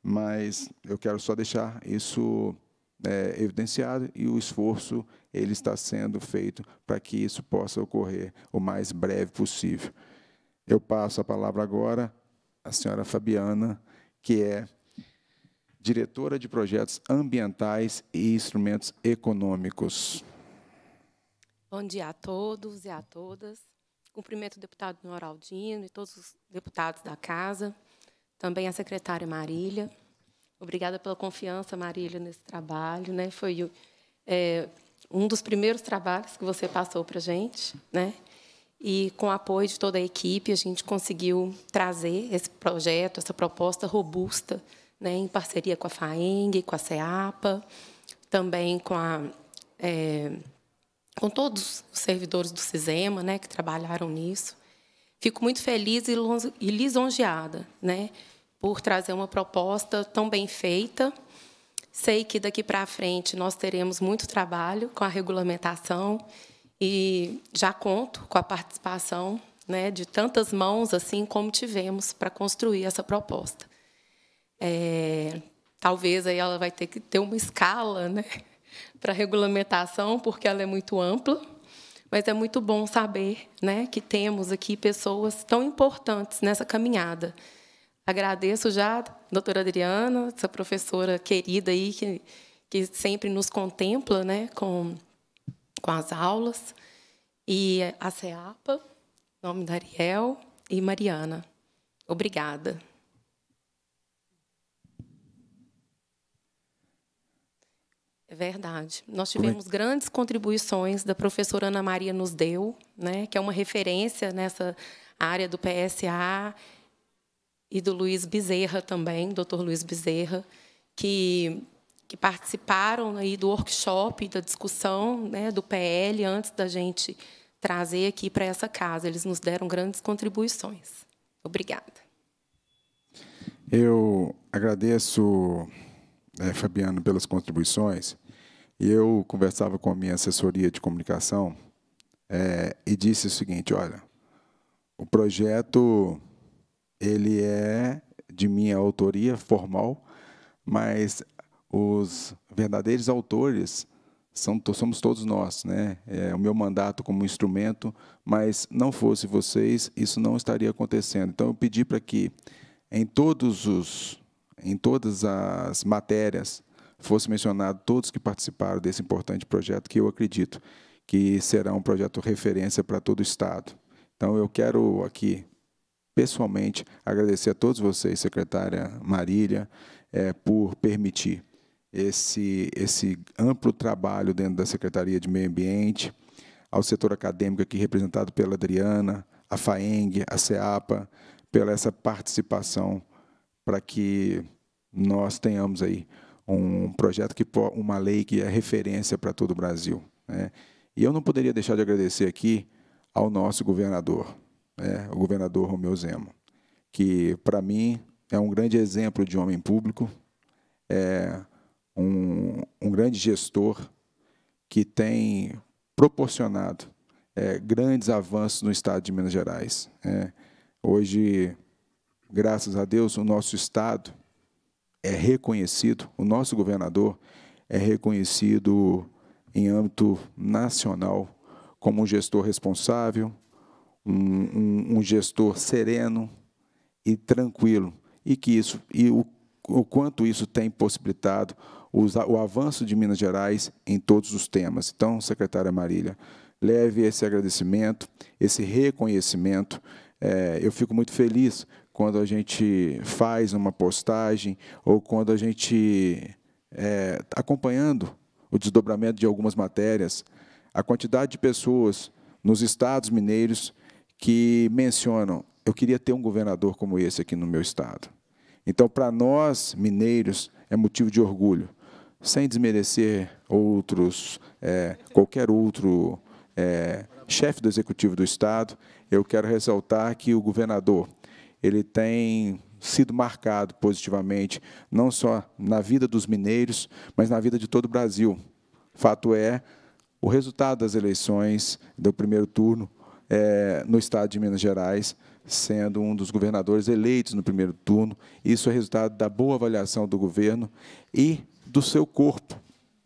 mas eu quero só deixar isso é, evidenciado e o esforço ele está sendo feito para que isso possa ocorrer o mais breve possível. Eu passo a palavra agora à senhora Fabiana, que é diretora de projetos ambientais e instrumentos econômicos. Bom dia a todos e a todas. Cumprimento o deputado Noraldino e todos os deputados da casa, também a secretária Marília. Obrigada pela confiança, Marília, nesse trabalho. Né? Foi é, um dos primeiros trabalhos que você passou para a gente. Né? E, com o apoio de toda a equipe, a gente conseguiu trazer esse projeto, essa proposta robusta, né? em parceria com a FAENG, com a CEAPA, também com a... É, com todos os servidores do CISEMA né, que trabalharam nisso. Fico muito feliz e lisonjeada né, por trazer uma proposta tão bem feita. Sei que daqui para frente nós teremos muito trabalho com a regulamentação e já conto com a participação né, de tantas mãos assim como tivemos para construir essa proposta. É, talvez aí ela vai ter que ter uma escala, né? para regulamentação, porque ela é muito ampla, mas é muito bom saber né, que temos aqui pessoas tão importantes nessa caminhada. Agradeço já, doutora Adriana, essa professora querida aí, que, que sempre nos contempla né, com, com as aulas, e a CEAPA, nome da Ariel, e Mariana. Obrigada. É verdade. Nós é tivemos é? grandes contribuições da professora Ana Maria nos deu, né, que é uma referência nessa área do PSA e do Luiz Bezerra também, doutor Luiz Bezerra, que, que participaram aí do workshop, da discussão né, do PL antes da gente trazer aqui para essa casa. Eles nos deram grandes contribuições. Obrigada. Eu agradeço é, Fabiano, pelas contribuições. Eu conversava com a minha assessoria de comunicação é, e disse o seguinte: olha, o projeto ele é de minha autoria formal, mas os verdadeiros autores são, somos todos nós, né? É, o meu mandato como instrumento, mas não fosse vocês, isso não estaria acontecendo. Então eu pedi para que em todos os em todas as matérias fosse mencionado todos que participaram desse importante projeto, que eu acredito que será um projeto referência para todo o Estado. Então, eu quero aqui, pessoalmente, agradecer a todos vocês, secretária Marília, é, por permitir esse, esse amplo trabalho dentro da Secretaria de Meio Ambiente, ao setor acadêmico aqui representado pela Adriana, a FAENG, a CEAPA, pela essa participação para que nós tenhamos aí um projeto que uma lei que é referência para todo o Brasil. Né? E eu não poderia deixar de agradecer aqui ao nosso governador, né? o governador Romeu Zema, que para mim é um grande exemplo de homem público, é um, um grande gestor que tem proporcionado é, grandes avanços no estado de Minas Gerais. É, hoje graças a Deus, o nosso Estado é reconhecido, o nosso governador é reconhecido em âmbito nacional como um gestor responsável, um, um, um gestor sereno e tranquilo, e que isso e o, o quanto isso tem possibilitado o avanço de Minas Gerais em todos os temas. Então, secretária Marília, leve esse agradecimento, esse reconhecimento. É, eu fico muito feliz quando a gente faz uma postagem ou quando a gente é, tá acompanhando o desdobramento de algumas matérias, a quantidade de pessoas nos estados mineiros que mencionam: eu queria ter um governador como esse aqui no meu estado. Então, para nós mineiros é motivo de orgulho, sem desmerecer outros, é, qualquer outro é, chefe do executivo do estado. Eu quero ressaltar que o governador ele tem sido marcado positivamente, não só na vida dos mineiros, mas na vida de todo o Brasil. Fato é, o resultado das eleições do primeiro turno é, no estado de Minas Gerais, sendo um dos governadores eleitos no primeiro turno, isso é resultado da boa avaliação do governo e do seu corpo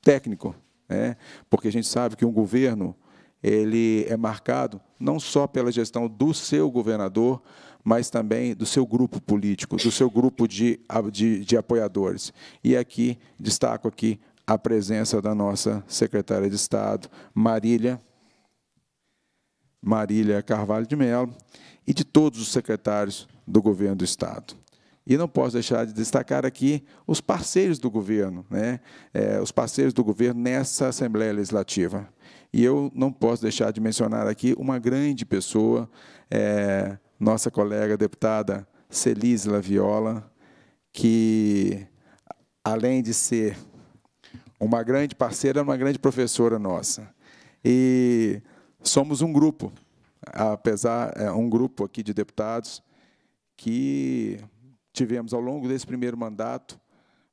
técnico, né? porque a gente sabe que um governo ele é marcado não só pela gestão do seu governador, mas também do seu grupo político, do seu grupo de, de, de apoiadores. E aqui, destaco aqui a presença da nossa secretária de Estado, Marília, Marília Carvalho de Mello, e de todos os secretários do governo do Estado. E não posso deixar de destacar aqui os parceiros do governo, né? É, os parceiros do governo nessa Assembleia Legislativa. E eu não posso deixar de mencionar aqui uma grande pessoa, é, nossa colega deputada Celise Laviola que, além de ser uma grande parceira, é uma grande professora nossa. E somos um grupo, apesar é, um grupo aqui de deputados que tivemos ao longo desse primeiro mandato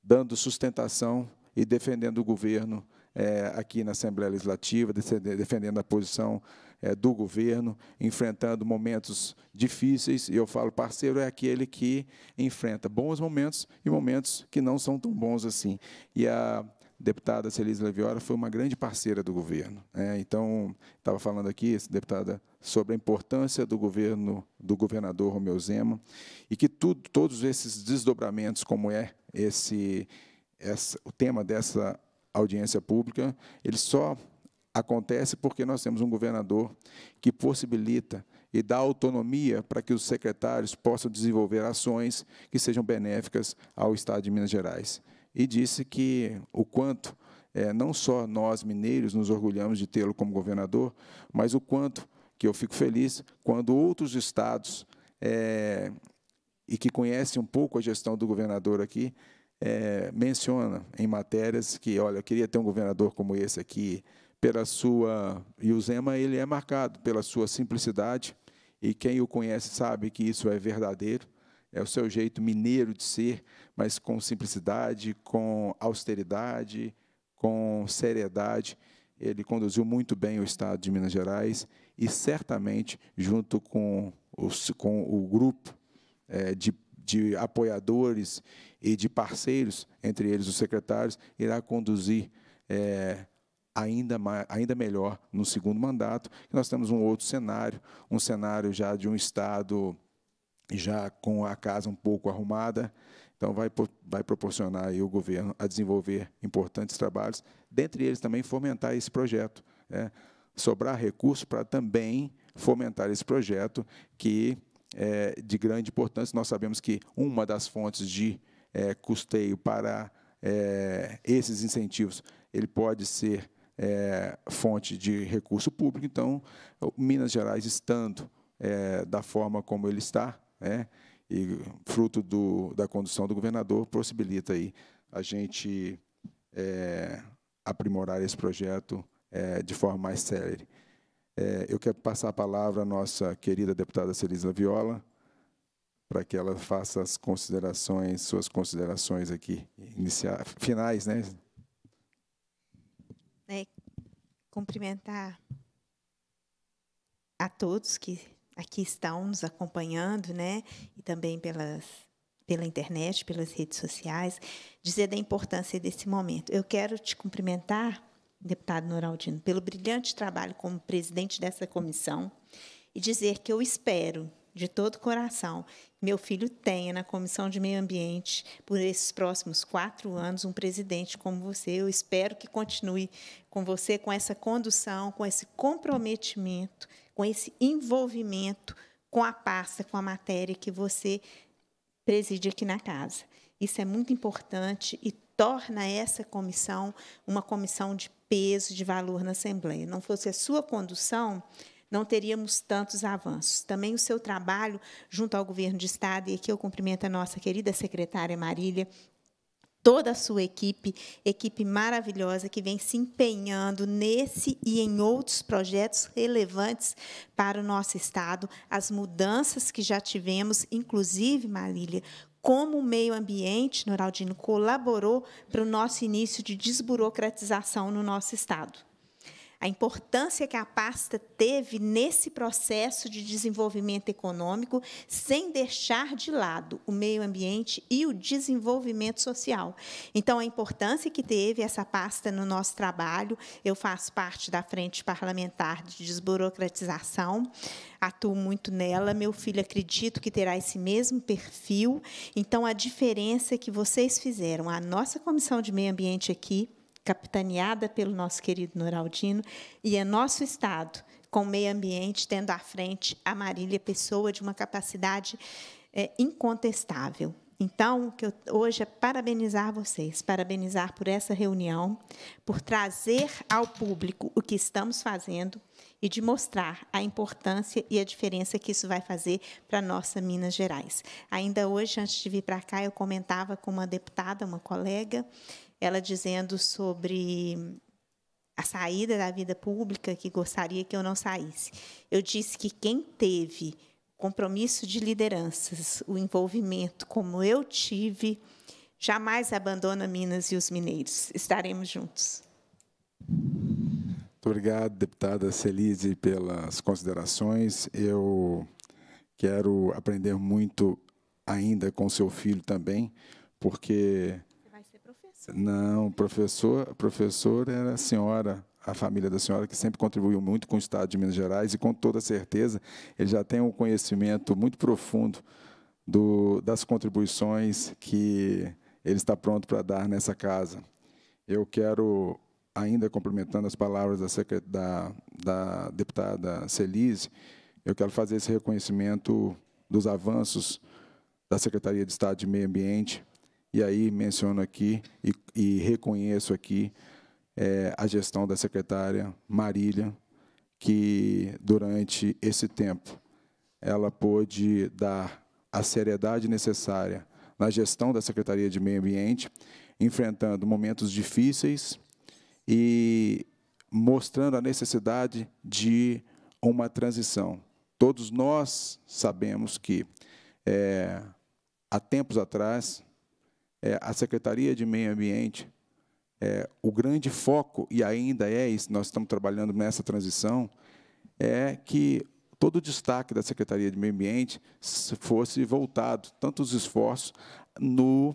dando sustentação e defendendo o governo é, aqui na Assembleia Legislativa, defendendo a posição é, do governo, enfrentando momentos difíceis. E eu falo, parceiro é aquele que enfrenta bons momentos e momentos que não são tão bons assim. E a deputada Celise Leviora foi uma grande parceira do governo. É, então, estava falando aqui, deputada, sobre a importância do governo do governador Romeu Zema e que tudo, todos esses desdobramentos, como é esse, esse o tema dessa audiência pública, eles só acontece porque nós temos um governador que possibilita e dá autonomia para que os secretários possam desenvolver ações que sejam benéficas ao Estado de Minas Gerais. E disse que o quanto é, não só nós mineiros nos orgulhamos de tê-lo como governador, mas o quanto que eu fico feliz quando outros estados é, e que conhecem um pouco a gestão do governador aqui é, menciona em matérias que, olha, eu queria ter um governador como esse aqui, pela sua e o Zema ele é marcado pela sua simplicidade e quem o conhece sabe que isso é verdadeiro. É o seu jeito mineiro de ser, mas com simplicidade, com austeridade, com seriedade. Ele conduziu muito bem o Estado de Minas Gerais e certamente, junto com, os, com o grupo é, de, de apoiadores e de parceiros, entre eles os secretários, irá conduzir é, ainda, mais, ainda melhor no segundo mandato. Nós temos um outro cenário, um cenário já de um Estado já com a casa um pouco arrumada. Então, vai, vai proporcionar aí o governo a desenvolver importantes trabalhos, dentre eles também fomentar esse projeto. Né? Sobrar recurso para também fomentar esse projeto que é de grande importância. Nós sabemos que uma das fontes de é, custeio para é, esses incentivos ele pode ser é, fonte de recurso público. Então, Minas Gerais, estando é, da forma como ele está, né, e fruto do, da condução do governador, possibilita aí a gente é, aprimorar esse projeto é, de forma mais célere. É, eu quero passar a palavra à nossa querida deputada Celisa Viola, para que ela faça as considerações, suas considerações aqui, iniciar, finais, né? né, cumprimentar a todos que aqui estão nos acompanhando, né, e também pelas pela internet, pelas redes sociais, dizer da importância desse momento. Eu quero te cumprimentar, deputado Noraldino, pelo brilhante trabalho como presidente dessa comissão e dizer que eu espero de todo coração meu filho tenha na Comissão de Meio Ambiente, por esses próximos quatro anos, um presidente como você. Eu espero que continue com você, com essa condução, com esse comprometimento, com esse envolvimento com a pasta, com a matéria que você preside aqui na casa. Isso é muito importante e torna essa comissão uma comissão de peso, de valor na Assembleia. Não fosse a sua condução, não teríamos tantos avanços. Também o seu trabalho junto ao governo de Estado, e aqui eu cumprimento a nossa querida secretária Marília, toda a sua equipe, equipe maravilhosa que vem se empenhando nesse e em outros projetos relevantes para o nosso Estado, as mudanças que já tivemos, inclusive, Marília, como o meio ambiente, Noraldino, colaborou para o nosso início de desburocratização no nosso Estado a importância que a pasta teve nesse processo de desenvolvimento econômico, sem deixar de lado o meio ambiente e o desenvolvimento social. Então, a importância que teve essa pasta no nosso trabalho, eu faço parte da Frente Parlamentar de Desburocratização, atuo muito nela, meu filho acredito que terá esse mesmo perfil. Então, a diferença que vocês fizeram à nossa Comissão de Meio Ambiente aqui, capitaneada pelo nosso querido Noraldino, e é nosso Estado, com o meio ambiente, tendo à frente a Marília Pessoa de uma capacidade é, incontestável. Então, que eu, hoje é parabenizar vocês, parabenizar por essa reunião, por trazer ao público o que estamos fazendo e de mostrar a importância e a diferença que isso vai fazer para nossa Minas Gerais. Ainda hoje, antes de vir para cá, eu comentava com uma deputada, uma colega, ela dizendo sobre a saída da vida pública, que gostaria que eu não saísse. Eu disse que quem teve compromisso de lideranças, o envolvimento como eu tive, jamais abandona Minas e os mineiros. Estaremos juntos. Muito obrigado, deputada Celise, pelas considerações. Eu quero aprender muito ainda com seu filho também, porque não, professor, professor era a senhora, a família da senhora, que sempre contribuiu muito com o Estado de Minas Gerais e, com toda certeza, ele já tem um conhecimento muito profundo do, das contribuições que ele está pronto para dar nessa casa. Eu quero, ainda complementando as palavras da, da, da deputada Celise, eu quero fazer esse reconhecimento dos avanços da Secretaria de Estado de Meio Ambiente e aí menciono aqui e, e reconheço aqui é, a gestão da secretária Marília, que durante esse tempo ela pôde dar a seriedade necessária na gestão da Secretaria de Meio Ambiente, enfrentando momentos difíceis e mostrando a necessidade de uma transição. Todos nós sabemos que, é, há tempos atrás, é, a Secretaria de Meio Ambiente, é, o grande foco, e ainda é isso, nós estamos trabalhando nessa transição, é que todo o destaque da Secretaria de Meio Ambiente fosse voltado, tanto os esforços, no,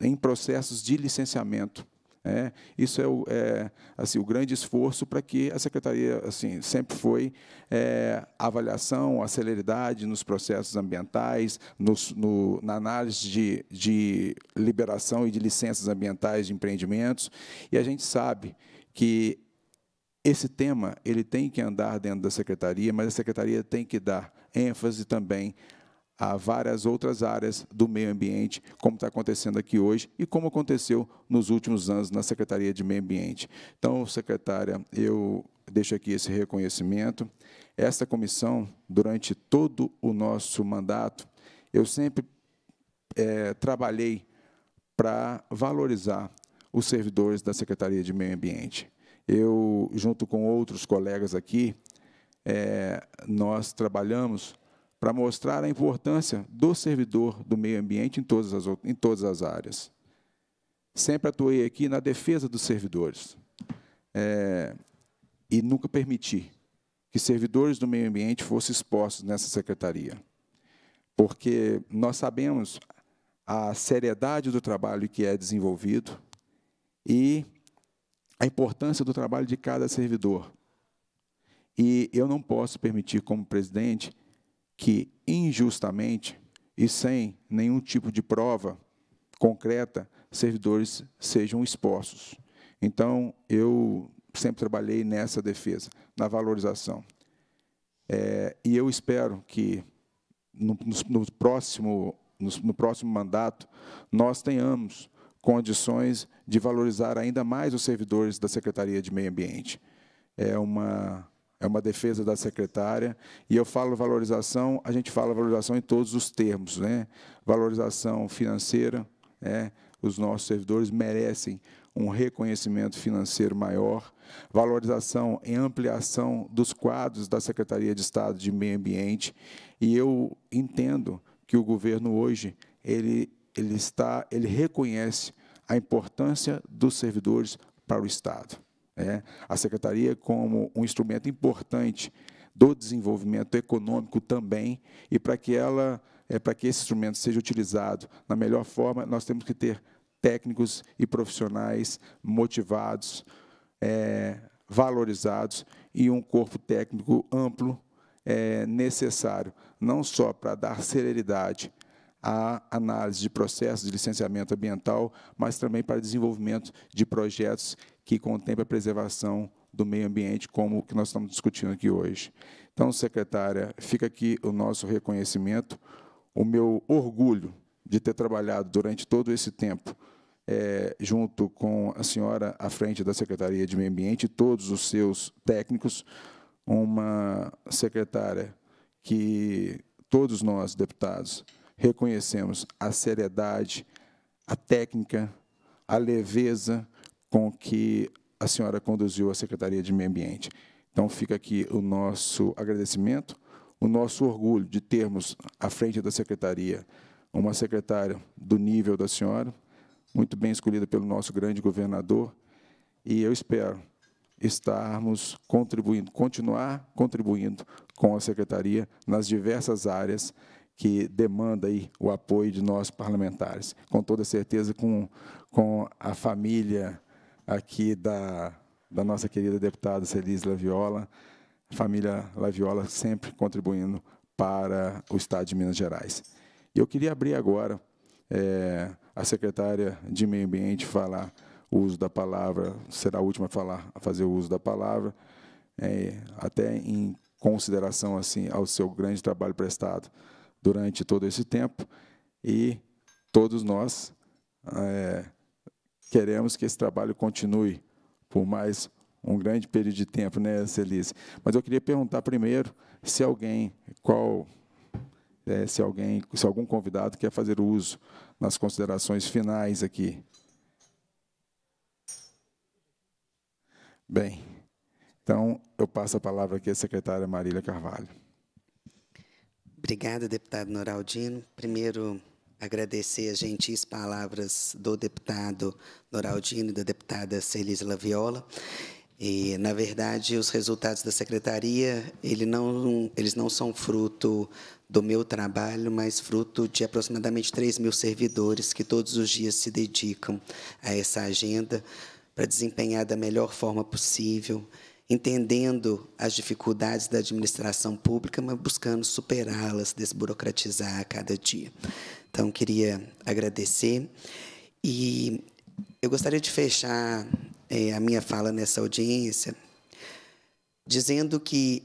em processos de licenciamento é, isso é o, é, assim, o grande esforço para que a secretaria assim sempre foi é, avaliação, a celeridade nos processos ambientais, nos, no, na análise de, de liberação e de licenças ambientais de empreendimentos. E a gente sabe que esse tema ele tem que andar dentro da secretaria, mas a secretaria tem que dar ênfase também a várias outras áreas do meio ambiente, como está acontecendo aqui hoje e como aconteceu nos últimos anos na Secretaria de Meio Ambiente. Então, secretária, eu deixo aqui esse reconhecimento. Esta comissão, durante todo o nosso mandato, eu sempre é, trabalhei para valorizar os servidores da Secretaria de Meio Ambiente. Eu, junto com outros colegas aqui, é, nós trabalhamos para mostrar a importância do servidor do meio ambiente em todas as, em todas as áreas. Sempre atuei aqui na defesa dos servidores é, e nunca permiti que servidores do meio ambiente fossem expostos nessa secretaria, porque nós sabemos a seriedade do trabalho que é desenvolvido e a importância do trabalho de cada servidor. E eu não posso permitir, como presidente, que injustamente e sem nenhum tipo de prova concreta, servidores sejam expostos. Então, eu sempre trabalhei nessa defesa, na valorização. É, e eu espero que no, no próximo, no, no próximo mandato nós tenhamos condições de valorizar ainda mais os servidores da Secretaria de Meio Ambiente. É uma é uma defesa da secretária. E eu falo valorização, a gente fala valorização em todos os termos, né? Valorização financeira, né? os nossos servidores merecem um reconhecimento financeiro maior, valorização em ampliação dos quadros da Secretaria de Estado de Meio Ambiente. E eu entendo que o governo hoje ele, ele está, ele reconhece a importância dos servidores para o Estado. Né, a secretaria como um instrumento importante do desenvolvimento econômico também e para que ela é para que esse instrumento seja utilizado na melhor forma nós temos que ter técnicos e profissionais motivados é, valorizados e um corpo técnico amplo é, necessário não só para dar celeridade à análise de processos de licenciamento ambiental mas também para desenvolvimento de projetos que contemple a preservação do meio ambiente, como o que nós estamos discutindo aqui hoje. Então, secretária, fica aqui o nosso reconhecimento, o meu orgulho de ter trabalhado durante todo esse tempo é, junto com a senhora à frente da Secretaria de Meio Ambiente e todos os seus técnicos, uma secretária que todos nós, deputados, reconhecemos a seriedade, a técnica, a leveza com que a senhora conduziu a Secretaria de Meio Ambiente. Então, fica aqui o nosso agradecimento, o nosso orgulho de termos à frente da Secretaria uma secretária do nível da senhora, muito bem escolhida pelo nosso grande governador, e eu espero estarmos contribuindo, continuar contribuindo com a Secretaria nas diversas áreas que demanda aí o apoio de nós parlamentares. Com toda certeza, com, com a família aqui da, da nossa querida deputada Celis Laviola, família Laviola sempre contribuindo para o Estado de Minas Gerais. E eu queria abrir agora é, a secretária de Meio Ambiente falar o uso da palavra, será a última a, falar, a fazer o uso da palavra, é, até em consideração assim ao seu grande trabalho prestado durante todo esse tempo e todos nós é, queremos que esse trabalho continue por mais um grande período de tempo, né, Celice? Mas eu queria perguntar primeiro se alguém, qual, é, se alguém, se algum convidado quer fazer uso nas considerações finais aqui. Bem, então eu passo a palavra aqui à secretária Marília Carvalho. Obrigada, deputado Noraldino. Primeiro, agradecer as gentis palavras do deputado Noraldino e da deputada Celis Laviola. E, na verdade, os resultados da secretaria, ele não, eles não são fruto do meu trabalho, mas fruto de aproximadamente 3 mil servidores que todos os dias se dedicam a essa agenda para desempenhar da melhor forma possível, entendendo as dificuldades da administração pública, mas buscando superá-las, desburocratizar a cada dia. Então, queria agradecer. E eu gostaria de fechar é, a minha fala nessa audiência dizendo que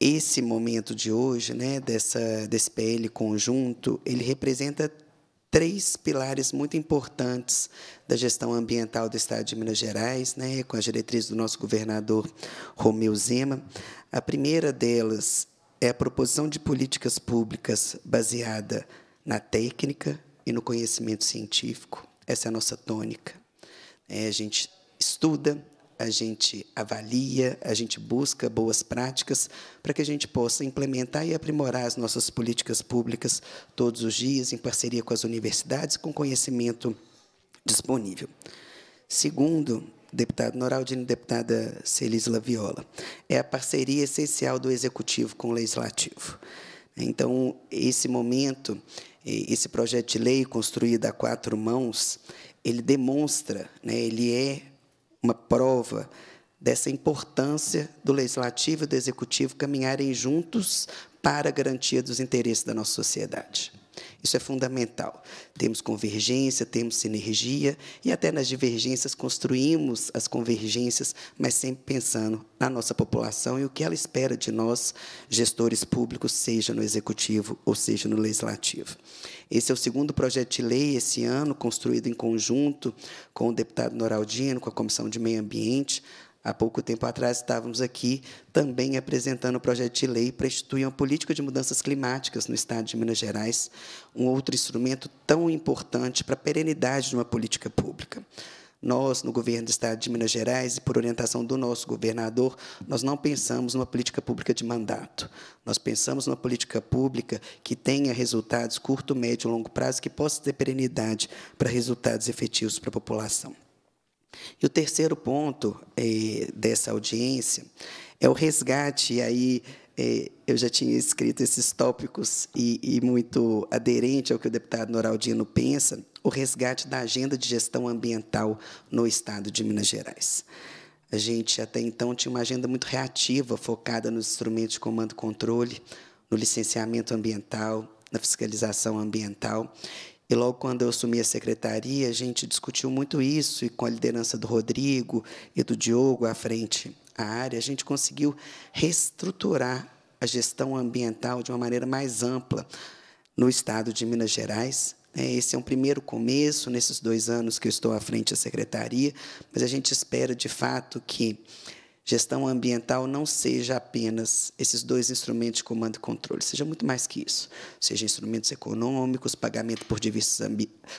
esse momento de hoje, né, dessa, desse PL conjunto, ele representa três pilares muito importantes da gestão ambiental do Estado de Minas Gerais, né, com as diretrizes do nosso governador Romeu Zema. A primeira delas é a proposição de políticas públicas baseada na técnica e no conhecimento científico. Essa é a nossa tônica. É, a gente estuda, a gente avalia, a gente busca boas práticas para que a gente possa implementar e aprimorar as nossas políticas públicas todos os dias, em parceria com as universidades, com conhecimento disponível. Segundo, deputado Noraldino e deputada Celis Laviola, é a parceria essencial do Executivo com o Legislativo. Então, esse momento esse projeto de lei construído a quatro mãos, ele demonstra, né, ele é uma prova dessa importância do legislativo e do executivo caminharem juntos para a garantia dos interesses da nossa sociedade. Isso é fundamental. Temos convergência, temos sinergia e até nas divergências construímos as convergências, mas sempre pensando na nossa população e o que ela espera de nós, gestores públicos, seja no executivo ou seja no legislativo. Esse é o segundo projeto de lei esse ano, construído em conjunto com o deputado Noraldino, com a Comissão de Meio Ambiente, Há pouco tempo atrás estávamos aqui também apresentando o projeto de lei para instituir uma política de mudanças climáticas no estado de Minas Gerais, um outro instrumento tão importante para a perenidade de uma política pública. Nós, no governo do estado de Minas Gerais, e por orientação do nosso governador, nós não pensamos numa política pública de mandato. Nós pensamos numa política pública que tenha resultados curto, médio e longo prazo, que possa ter perenidade para resultados efetivos para a população. E o terceiro ponto é, dessa audiência é o resgate. E aí é, eu já tinha escrito esses tópicos e, e muito aderente ao que o deputado Noraldino pensa, o resgate da agenda de gestão ambiental no Estado de Minas Gerais. A gente até então tinha uma agenda muito reativa, focada nos instrumentos de comando e controle, no licenciamento ambiental, na fiscalização ambiental. E logo quando eu assumi a secretaria, a gente discutiu muito isso, e com a liderança do Rodrigo e do Diogo à frente a área, a gente conseguiu reestruturar a gestão ambiental de uma maneira mais ampla no estado de Minas Gerais. Né? Esse é um primeiro começo nesses dois anos que eu estou à frente da secretaria, mas a gente espera de fato que gestão ambiental não seja apenas esses dois instrumentos de comando e controle, seja muito mais que isso. Seja instrumentos econômicos, pagamento por,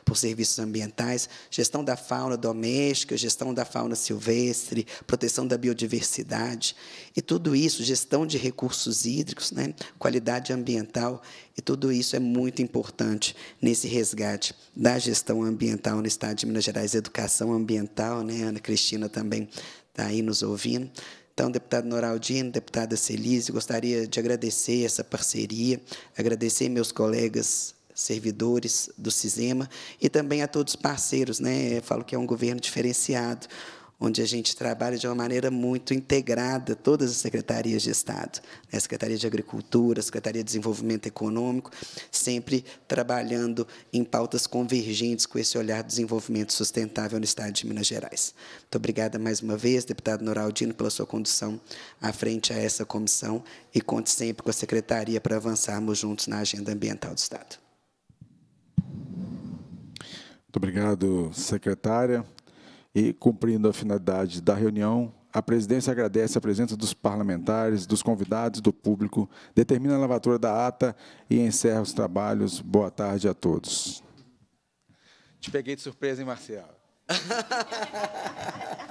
por serviços ambientais, gestão da fauna doméstica, gestão da fauna silvestre, proteção da biodiversidade. E tudo isso, gestão de recursos hídricos, né? qualidade ambiental, e tudo isso é muito importante nesse resgate da gestão ambiental no Estado de Minas Gerais, educação ambiental, né? Ana Cristina também está aí nos ouvindo. Então, deputado Noraldino, deputada Celise, gostaria de agradecer essa parceria, agradecer meus colegas servidores do CISEMA e também a todos os parceiros. Né? Eu falo que é um governo diferenciado onde a gente trabalha de uma maneira muito integrada todas as secretarias de Estado, né? a Secretaria de Agricultura, a Secretaria de Desenvolvimento Econômico, sempre trabalhando em pautas convergentes com esse olhar de desenvolvimento sustentável no Estado de Minas Gerais. Muito obrigada mais uma vez, deputado Noraldino, pela sua condução à frente a essa comissão e conte sempre com a Secretaria para avançarmos juntos na agenda ambiental do Estado. Muito obrigado, secretária. E cumprindo a finalidade da reunião, a presidência agradece a presença dos parlamentares, dos convidados, do público, determina a lavatura da ata e encerra os trabalhos. Boa tarde a todos. Te peguei de surpresa, hein, Marcial?